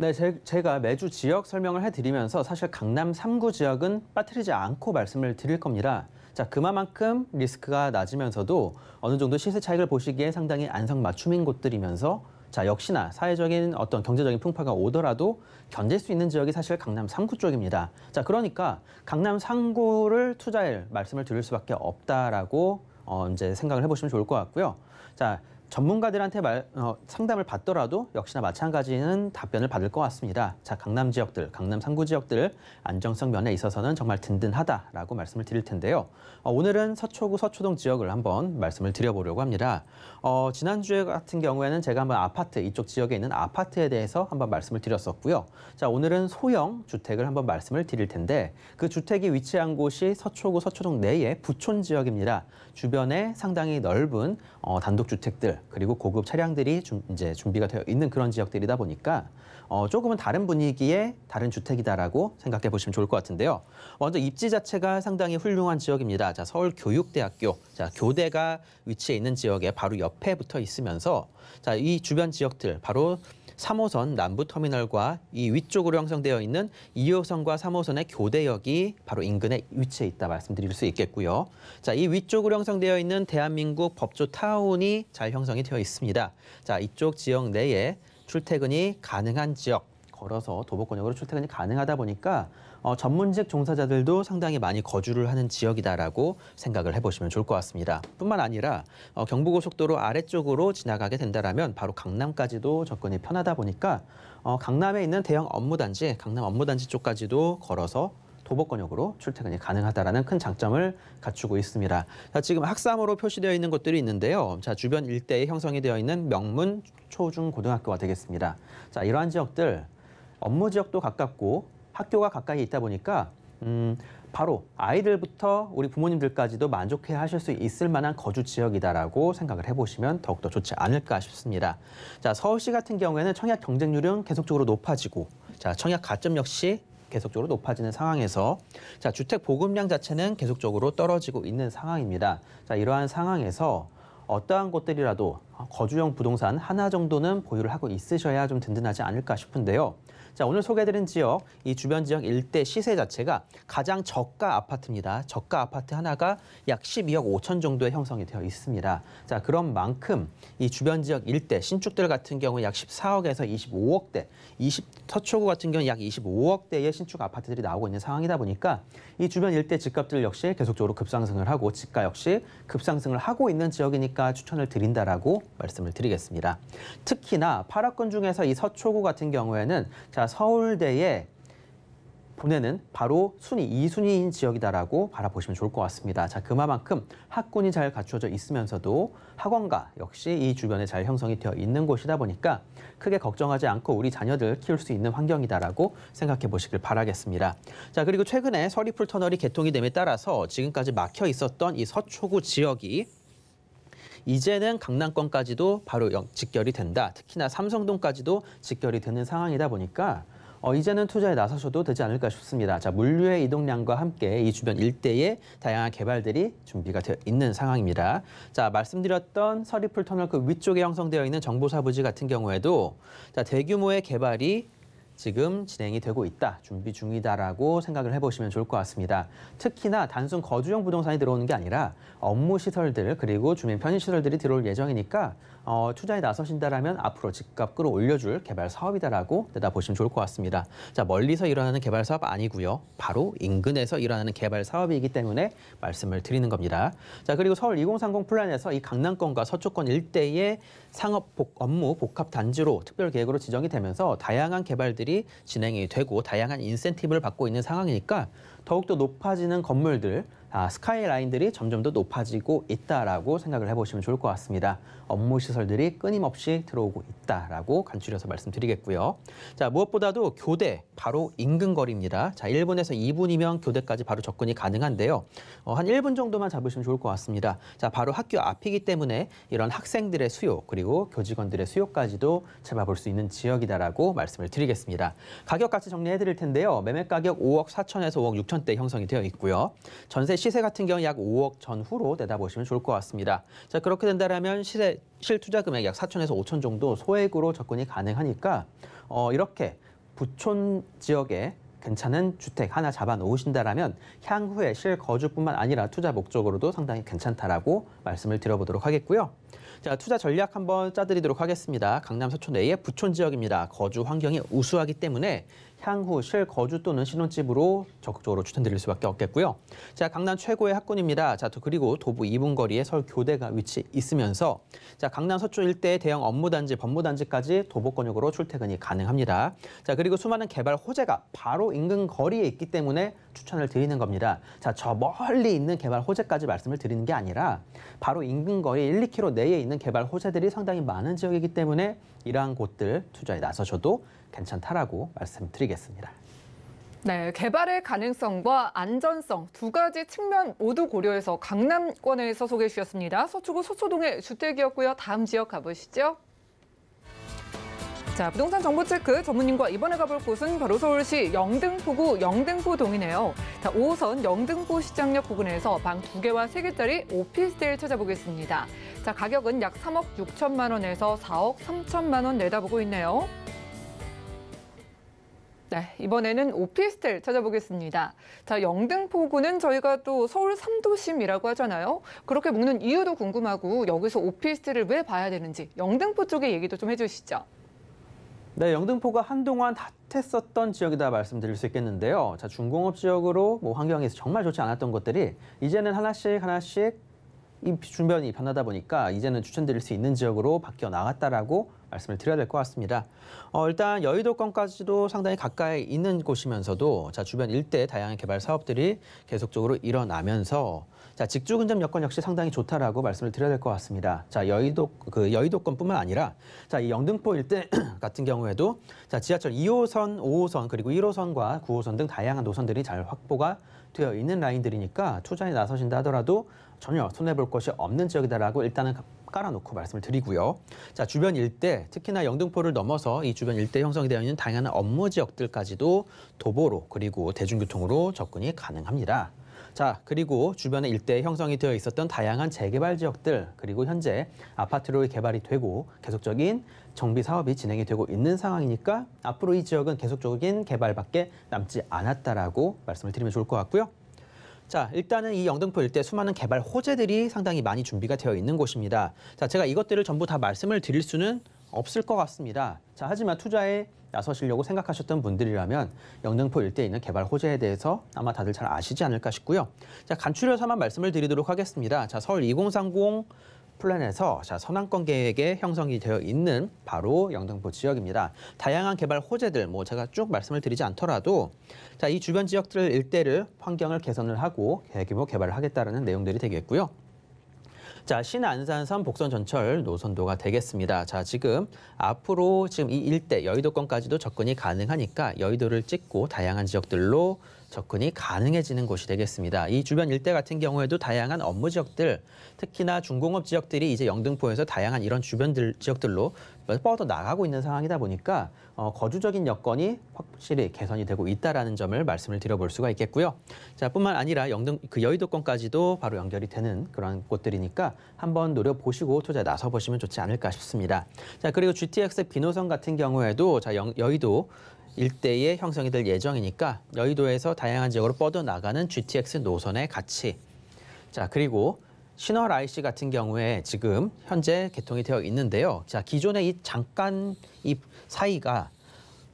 네, 제, 가 매주 지역 설명을 해드리면서 사실 강남 3구 지역은 빠뜨리지 않고 말씀을 드릴 겁니다. 자, 그만큼 리스크가 낮으면서도 어느 정도 시세 차익을 보시기에 상당히 안성맞춤인 곳들이면서 자, 역시나 사회적인 어떤 경제적인 풍파가 오더라도 견딜 수 있는 지역이 사실 강남 3구 쪽입니다. 자, 그러니까 강남 3구를 투자할 말씀을 드릴 수밖에 없다라고 어, 이제 생각을 해보시면 좋을 것 같고요. 자, 전문가들한테 말, 어, 상담을 받더라도 역시나 마찬가지는 답변을 받을 것 같습니다. 자, 강남 지역들, 강남 상구 지역들 안정성 면에 있어서는 정말 든든하다라고 말씀을 드릴 텐데요. 어, 오늘은 서초구 서초동 지역을 한번 말씀을 드려보려고 합니다. 어, 지난주에 같은 경우에는 제가 한번 아파트 이쪽 지역에 있는 아파트에 대해서 한번 말씀을 드렸었고요. 자 오늘은 소형 주택을 한번 말씀을 드릴 텐데 그 주택이 위치한 곳이 서초구 서초동 내에 부촌 지역입니다. 주변에 상당히 넓은 어, 단독 주택들 그리고 고급 차량들이 좀, 이제 준비가 되어 있는 그런 지역들이다 보니까 어, 조금은 다른 분위기의 다른 주택이다라고 생각해 보시면 좋을 것 같은데요. 먼저 입지 자체가 상당히 훌륭한 지역입니다. 자, 서울 교육대학교, 자, 교대가 위치해 있는 지역에 바로 옆에 붙어 있으면서 자, 이 주변 지역들 바로 3호선 남부터미널과 이 위쪽으로 형성되어 있는 2호선과 3호선의 교대역이 바로 인근에 위치해 있다 말씀드릴 수 있겠고요. 자, 이 위쪽으로 형성되어 있는 대한민국 법조 타운이 잘 형성이 되어 있습니다. 자, 이쪽 지역 내에 출퇴근이 가능한 지역 걸어서 도보권역으로 출퇴근이 가능하다 보니까 어, 전문직 종사자들도 상당히 많이 거주를 하는 지역이다라고 생각을 해보시면 좋을 것 같습니다. 뿐만 아니라 어, 경부고속도로 아래쪽으로 지나가게 된다면 바로 강남까지도 접근이 편하다 보니까 어, 강남에 있는 대형 업무단지, 강남 업무단지 쪽까지도 걸어서 도보권역으로 출퇴근이 가능하다라는 큰 장점을 갖추고 있습니다. 자, 지금 학사모로 표시되어 있는 곳들이 있는데요. 자, 주변 일대에 형성이 되어 있는 명문 초중고등학교가 되겠습니다. 자, 이러한 지역들 업무 지역도 가깝고 학교가 가까이 있다 보니까 음, 바로 아이들부터 우리 부모님들까지도 만족해 하실 수 있을 만한 거주 지역이다라고 생각을 해보시면 더욱더 좋지 않을까 싶습니다. 자, 서울시 같은 경우에는 청약 경쟁률은 계속적으로 높아지고, 자, 청약 가점 역시 계속적으로 높아지는 상황에서 자 주택 보급량 자체는 계속적으로 떨어지고 있는 상황입니다. 자 이러한 상황에서 어떠한 곳들이라도 거주형 부동산 하나 정도는 보유를 하고 있으셔야 좀 든든하지 않을까 싶은데요. 자, 오늘 소개해드린 지역, 이 주변 지역 일대 시세 자체가 가장 저가 아파트입니다. 저가 아파트 하나가 약 12억 5천 정도에 형성이 되어 있습니다. 자, 그런 만큼 이 주변 지역 일대 신축들 같은 경우 약 14억에서 25억대, 20, 서초구 같은 경우 약 25억대의 신축 아파트들이 나오고 있는 상황이다 보니까 이 주변 일대 집값들 역시 계속적으로 급상승을 하고 집가 역시 급상승을 하고 있는 지역이니까 추천을 드린다라고 말씀을 드리겠습니다. 특히나 8억권 중에서 이 서초구 같은 경우에는 자 서울대에 보내는 바로 순위 2순위인 지역이다라고 바라보시면 좋을 것 같습니다. 자 그만큼 학군이 잘 갖추어져 있으면서도 학원가 역시 이 주변에 잘 형성이 되어 있는 곳이다 보니까 크게 걱정하지 않고 우리 자녀들 키울 수 있는 환경이다라고 생각해 보시길 바라겠습니다. 자 그리고 최근에 서리풀 터널이 개통이 됨에 따라서 지금까지 막혀 있었던 이 서초구 지역이 이제는 강남권까지도 바로 직결이 된다. 특히나 삼성동까지도 직결이 되는 상황이다 보니까 어, 이제는 투자에 나서셔도 되지 않을까 싶습니다. 자, 물류의 이동량과 함께 이 주변 일대에 다양한 개발들이 준비가 되어 있는 상황입니다. 자, 말씀드렸던 서리풀 터널 그 위쪽에 형성되어 있는 정보사 부지 같은 경우에도 자, 대규모의 개발이 지금 진행이 되고 있다, 준비 중이다라고 생각을 해보시면 좋을 것 같습니다. 특히나 단순 거주용 부동산이 들어오는 게 아니라 업무 시설들 그리고 주민 편의 시설들이 들어올 예정이니까 어, 투자에 나서신다라면 앞으로 집값 끌어올려줄 개발 사업이다라고 내다보시면 좋을 것 같습니다. 자 멀리서 일어나는 개발 사업 아니고요. 바로 인근에서 일어나는 개발 사업이기 때문에 말씀을 드리는 겁니다. 자 그리고 서울 2030 플랜에서 이 강남권과 서초권 일대의 상업 복, 업무 복합 단지로 특별 계획으로 지정이 되면서 다양한 개발들이 진행이 되고 다양한 인센티브를 받고 있는 상황이니까 더욱더 높아지는 건물들 아, 스카이라인들이 점점 더 높아지고 있다라고 생각을 해보시면 좋을 것 같습니다. 업무 시설들이 끊임없이 들어오고 있다라고 간추려서 말씀드리겠고요. 자 무엇보다도 교대 바로 인근 거리입니다. 자 1분에서 2분이면 교대까지 바로 접근이 가능한데요. 어, 한 1분 정도만 잡으시면 좋을 것 같습니다. 자 바로 학교 앞이기 때문에 이런 학생들의 수요 그리고 교직원들의 수요까지도 잡아볼 수 있는 지역이다라고 말씀을 드리겠습니다. 가격 같이 정리해드릴 텐데요. 매매 가격 5억 4천에서 5억 6천대 형성이 되어 있고요. 전세 시세 같은 경우 약 5억 전후로 내다보시면 좋을 것 같습니다. 자 그렇게 된다면 시세 실투자 금액 약 4천에서 5천 정도 소액으로 접근이 가능하니까 어, 이렇게 부촌 지역에 괜찮은 주택 하나 잡아 놓으신다라면 향후에 실거주뿐만 아니라 투자 목적으로도 상당히 괜찮다라고 말씀을 드려보도록 하겠고요. 자, 투자 전략 한번 짜드리도록 하겠습니다. 강남 서촌 내의 부촌 지역입니다. 거주 환경이 우수하기 때문에 향후 실거주 또는 신혼집으로 적극적으로 추천드릴 수밖에 없겠고요. 자, 강남 최고의 학군입니다. 자, 또 그리고 도보 2분 거리에 서울 교대가 위치 있으면서 자, 강남 서초 일대 대형 업무단지, 법무단지까지 도보권역으로 출퇴근이 가능합니다. 자, 그리고 수많은 개발 호재가 바로 인근 거리에 있기 때문에 추천을 드리는 겁니다. 자, 저 멀리 있는 개발 호재까지 말씀을 드리는 게 아니라 바로 인근 거리 1, 2km 내에 있는 개발 호재들이 상당히 많은 지역이기 때문에 이러한 곳들 투자에 나서셔도 괜찮다라고 말씀드리겠습니다. 네, 개발의 가능성과 안전성 두 가지 측면 모두 고려해서 강남권에서 소개해 주셨습니다. 서초구 서초동의 주택이었고요. 다음 지역 가보시죠. 자, 부동산 정보 체크 전문님과 이번에 가볼 곳은 바로 서울시 영등포구 영등포동이네요. 자, 5호선 영등포 시장역 부근에서 방 두개와세개짜리 오피스텔 찾아보겠습니다. 자, 가격은 약 3억 6천만 원에서 4억 3천만 원 내다보고 있네요. 네, 이번에는 오피스텔 찾아보겠습니다. 자, 영등포구는 저희가 또 서울 3도심이라고 하잖아요. 그렇게 묻는 이유도 궁금하고 여기서 오피스텔을 왜 봐야 되는지 영등포 쪽에 얘기도 좀 해주시죠. 네, 영등포가 한동안 핫했었던 지역이다 말씀드릴 수 있겠는데요. 자, 중공업 지역으로 뭐 환경에서 정말 좋지 않았던 것들이 이제는 하나씩 하나씩 이 주변이 변하다 보니까 이제는 추천드릴 수 있는 지역으로 바뀌어 나갔다라고 말씀을 드려야 될 것 같습니다. 어, 일단 여의도권까지도 상당히 가까이 있는 곳이면서도 자 주변 일대 다양한 개발 사업들이 계속적으로 일어나면서 자 직주 근접 여건 역시 상당히 좋다라고 말씀을 드려야 될 것 같습니다. 자 여의도 그 여의도권뿐만 아니라 자 이 영등포 일대 같은 경우에도 자 지하철 2호선, 5호선 그리고 1호선과 9호선 등 다양한 노선들이 잘 확보가 되어 있는 라인들이니까 투자에 나서신다 하더라도 전혀 손해볼 것이 없는 지역이다라고 일단은 깔아놓고 말씀을 드리고요. 자 주변 일대 특히나 영등포를 넘어서 이 주변 일대 형성이 되어 있는 다양한 업무 지역들까지도 도보로 그리고 대중교통으로 접근이 가능합니다. 자 그리고 주변에일대 형성이 되어 있었던 다양한 재개발 지역들 그리고 현재 아파트로 개발이 되고 계속적인 정비 사업이 진행이 되고 있는 상황이니까 앞으로 이 지역은 계속적인 개발밖에 남지 않았다라고 말씀을 드리면 좋을 것 같고요. 자, 일단은 이 영등포 일대 수많은 개발 호재들이 상당히 많이 준비가 되어 있는 곳입니다. 자, 제가 이것들을 전부 다 말씀을 드릴 수는 없을 것 같습니다. 자, 하지만 투자에 나서시려고 생각하셨던 분들이라면 영등포 일대에 있는 개발 호재에 대해서 아마 다들 잘 아시지 않을까 싶고요. 자, 간추려서만 말씀을 드리도록 하겠습니다. 자, 서울 2030 플랜에서 자, 선안권 계획에 형성이 되어 있는 바로 영등포 지역입니다. 다양한 개발 호재들 뭐 제가 쭉 말씀을 드리지 않더라도 자, 이 주변 지역들 일대를 환경을 개선을 하고 대규모 개발을 하겠다는 내용들이 되겠고요. 자, 신안산선 복선 전철 노선도가 되겠습니다. 자, 지금 앞으로 지금 이 일대 여의도권까지도 접근이 가능하니까 여의도를 찍고 다양한 지역들로 접근이 가능해지는 곳이 되겠습니다. 이 주변 일대 같은 경우에도 다양한 업무 지역들, 특히나 중공업 지역들이 이제 영등포에서 다양한 이런 주변들 지역들로 뻗어 나가고 있는 상황이다 보니까 어, 거주적인 여건이 확실히 개선이 되고 있다라는 점을 말씀을 드려볼 수가 있겠고요. 자 뿐만 아니라 영등 그 여의도권까지도 바로 연결이 되는 그런 곳들이니까 한번 노려보시고 투자 나서 보시면 좋지 않을까 싶습니다. 자 그리고 GTX 비노선 같은 경우에도 자 영, 여의도 일대에 형성이 될 예정이니까 여의도에서 다양한 지역으로 뻗어나가는 GTX 노선의 가치. 자, 그리고 신월 IC 같은 경우에 지금 현재 개통이 되어 있는데요. 자, 기존의 이 잠깐 이 사이가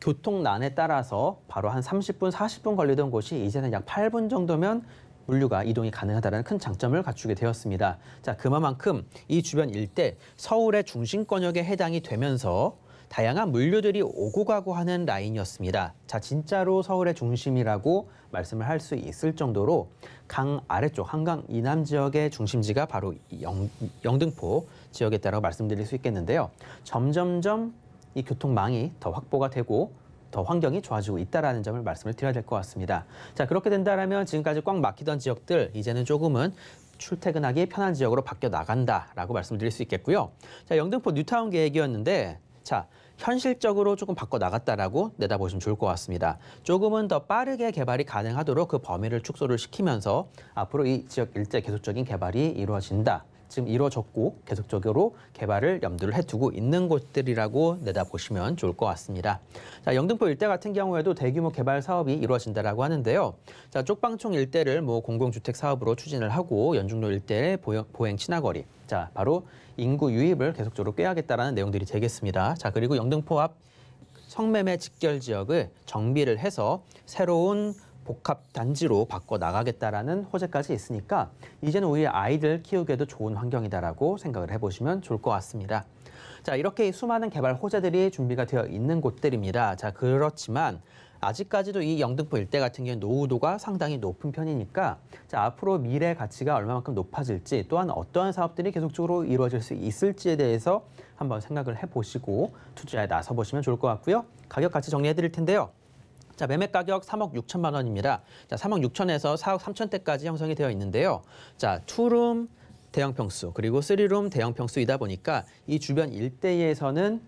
교통난에 따라서 바로 한 30분, 40분 걸리던 곳이 이제는 약 8분 정도면 물류가 이동이 가능하다는 큰 장점을 갖추게 되었습니다. 자, 그만큼 이 주변 일대 서울의 중심권역에 해당이 되면서 다양한 물류들이 오고 가고 하는 라인이었습니다. 자, 진짜로 서울의 중심이라고 말씀을 할 수 있을 정도로 강 아래쪽 한강 이남 지역의 중심지가 바로 영, 영등포 지역에따라 말씀드릴 수 있겠는데요. 점점점 이 교통망이 더 확보가 되고 더 환경이 좋아지고 있다라는 점을 말씀을 드려야 될 것 같습니다. 자 그렇게 된다라면 지금까지 꽉 막히던 지역들 이제는 조금은 출퇴근하기 편한 지역으로 바뀌어 나간다라고 말씀드릴 수 있겠고요. 자 영등포 뉴타운 계획이었는데 자, 현실적으로 조금 바꿔 나갔다라고 내다보시면 좋을 것 같습니다. 조금은 더 빠르게 개발이 가능하도록 그 범위를 축소를 시키면서 앞으로 이 지역 일제 계속적인 개발이 이루어진다. 지금 이루어졌고 계속적으로 개발을 염두를 해두고 있는 곳들이라고 내다보시면 좋을 것 같습니다. 자, 영등포 일대 같은 경우에도 대규모 개발 사업이 이루어진다라고 하는데요. 자, 쪽방촌 일대를 뭐 공공주택 사업으로 추진을 하고 연중로 일대의 보행, 친화거리, 자, 바로 인구 유입을 계속적으로 꾀하겠다라는 내용들이 되겠습니다. 자, 그리고 영등포 앞 성매매 직결 지역을 정비를 해서 새로운 복합 단지로 바꿔 나가겠다라는 호재까지 있으니까 이제는 우리 아이들 키우기에도 좋은 환경이다라고 생각을 해보시면 좋을 것 같습니다. 자 이렇게 수많은 개발 호재들이 준비가 되어 있는 곳들입니다. 자 그렇지만 아직까지도 이 영등포 일대 같은 경우 노후도가 상당히 높은 편이니까 자, 앞으로 미래 가치가 얼마만큼 높아질지 또한 어떠한 사업들이 계속적으로 이루어질 수 있을지에 대해서 한번 생각을 해보시고 투자에 나서보시면 좋을 것 같고요. 가격 같이 정리해드릴 텐데요. 자, 매매 가격 3억 6천만 원입니다. 자, 3억 6천에서 4억 3천대까지 형성이 되어 있는데요. 자, 투룸 대형 평수 그리고 쓰리룸 대형 평수이다 보니까 이 주변 일대에서는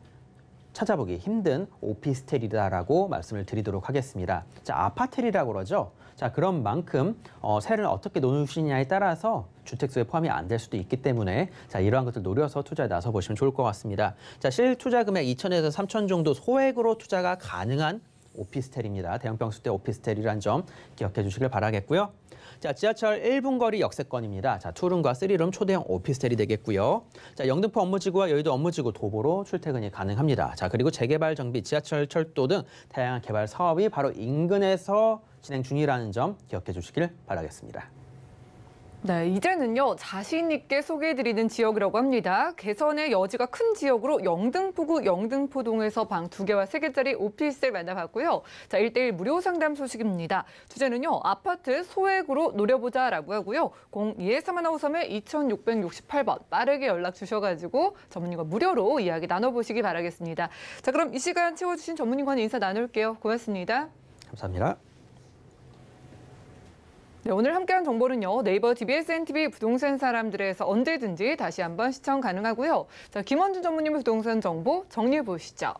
찾아보기 힘든 오피스텔이다라고 말씀을 드리도록 하겠습니다. 자, 아파텔이라고 그러죠. 자, 그런 만큼 어, 세를 어떻게 놓으시냐에 따라서 주택수에 포함이 안 될 수도 있기 때문에 자, 이러한 것을 노려서 투자에 나서 보시면 좋을 것 같습니다. 자, 실 투자 금액 2천에서 3천 정도 소액으로 투자가 가능한 오피스텔입니다. 대형병수대 오피스텔이란 점 기억해 주시길 바라겠고요. 자, 지하철 1분 거리 역세권입니다. 자, 투룸과 쓰리룸 초대형 오피스텔이 되겠고요. 자, 영등포 업무지구와 여의도 업무지구 도보로 출퇴근이 가능합니다. 자, 그리고 재개발 정비, 지하철 철도 등 다양한 개발 사업이 바로 인근에서 진행 중이라는 점 기억해 주시길 바라겠습니다. 네, 이제는요 자신 있게 소개해드리는 지역이라고 합니다. 개선의 여지가 큰 지역으로 영등포구 영등포동에서 방 두 개와 세 개짜리 오피스텔 만나봤고요. 자, 일대일 무료 상담 소식입니다. 주제는요 아파트 소액으로 노려보자라고 하고요. 02-3153의 2668번 빠르게 연락 주셔가지고 전문의가 무료로 이야기 나눠보시기 바라겠습니다. 자, 그럼 이 시간 채워주신 전문의과는 인사 나눌게요. 고맙습니다. 감사합니다. 네, 오늘 함께한 정보는요. 네이버 DBSN TV 부동산 사람들에서 언제든지 다시 한번 시청 가능하고요. 자, 김원준 전무님의 부동산 정보 정리해 보시죠.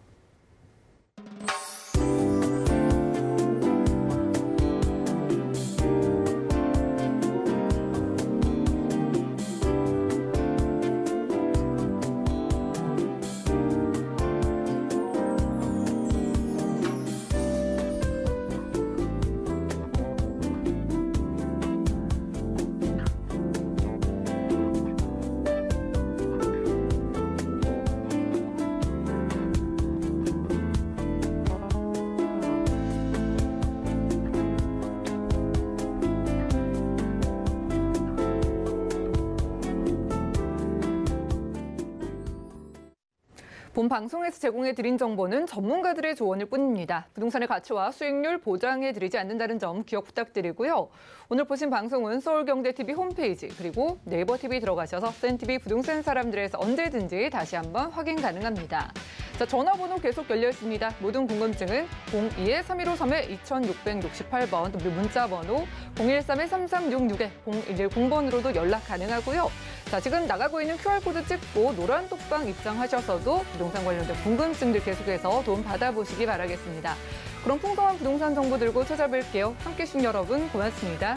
본 방송에서 제공해드린 정보는 전문가들의 조언일 뿐입니다. 부동산의 가치와 수익률 보장해드리지 않는다는 점 기억 부탁드리고요. 오늘 보신 방송은 서울경제TV 홈페이지 그리고 네이버TV 들어가셔서 센TV 부동산 사람들에서 언제든지 다시 한번 확인 가능합니다. 자, 전화번호 계속 열려 있습니다. 모든 궁금증은 02-3153-2668번 또 문자번호 013-3366-0110번으로도 연락 가능하고요. 자, 지금 나가고 있는 QR코드 찍고 노란 독방 입장하셔서도 부동산 관련된 궁금증들 계속해서 도움 받아보시기 바라겠습니다. 그럼 풍성한 부동산 정보 들고 찾아뵐게요. 함께 해주신 여러분 고맙습니다.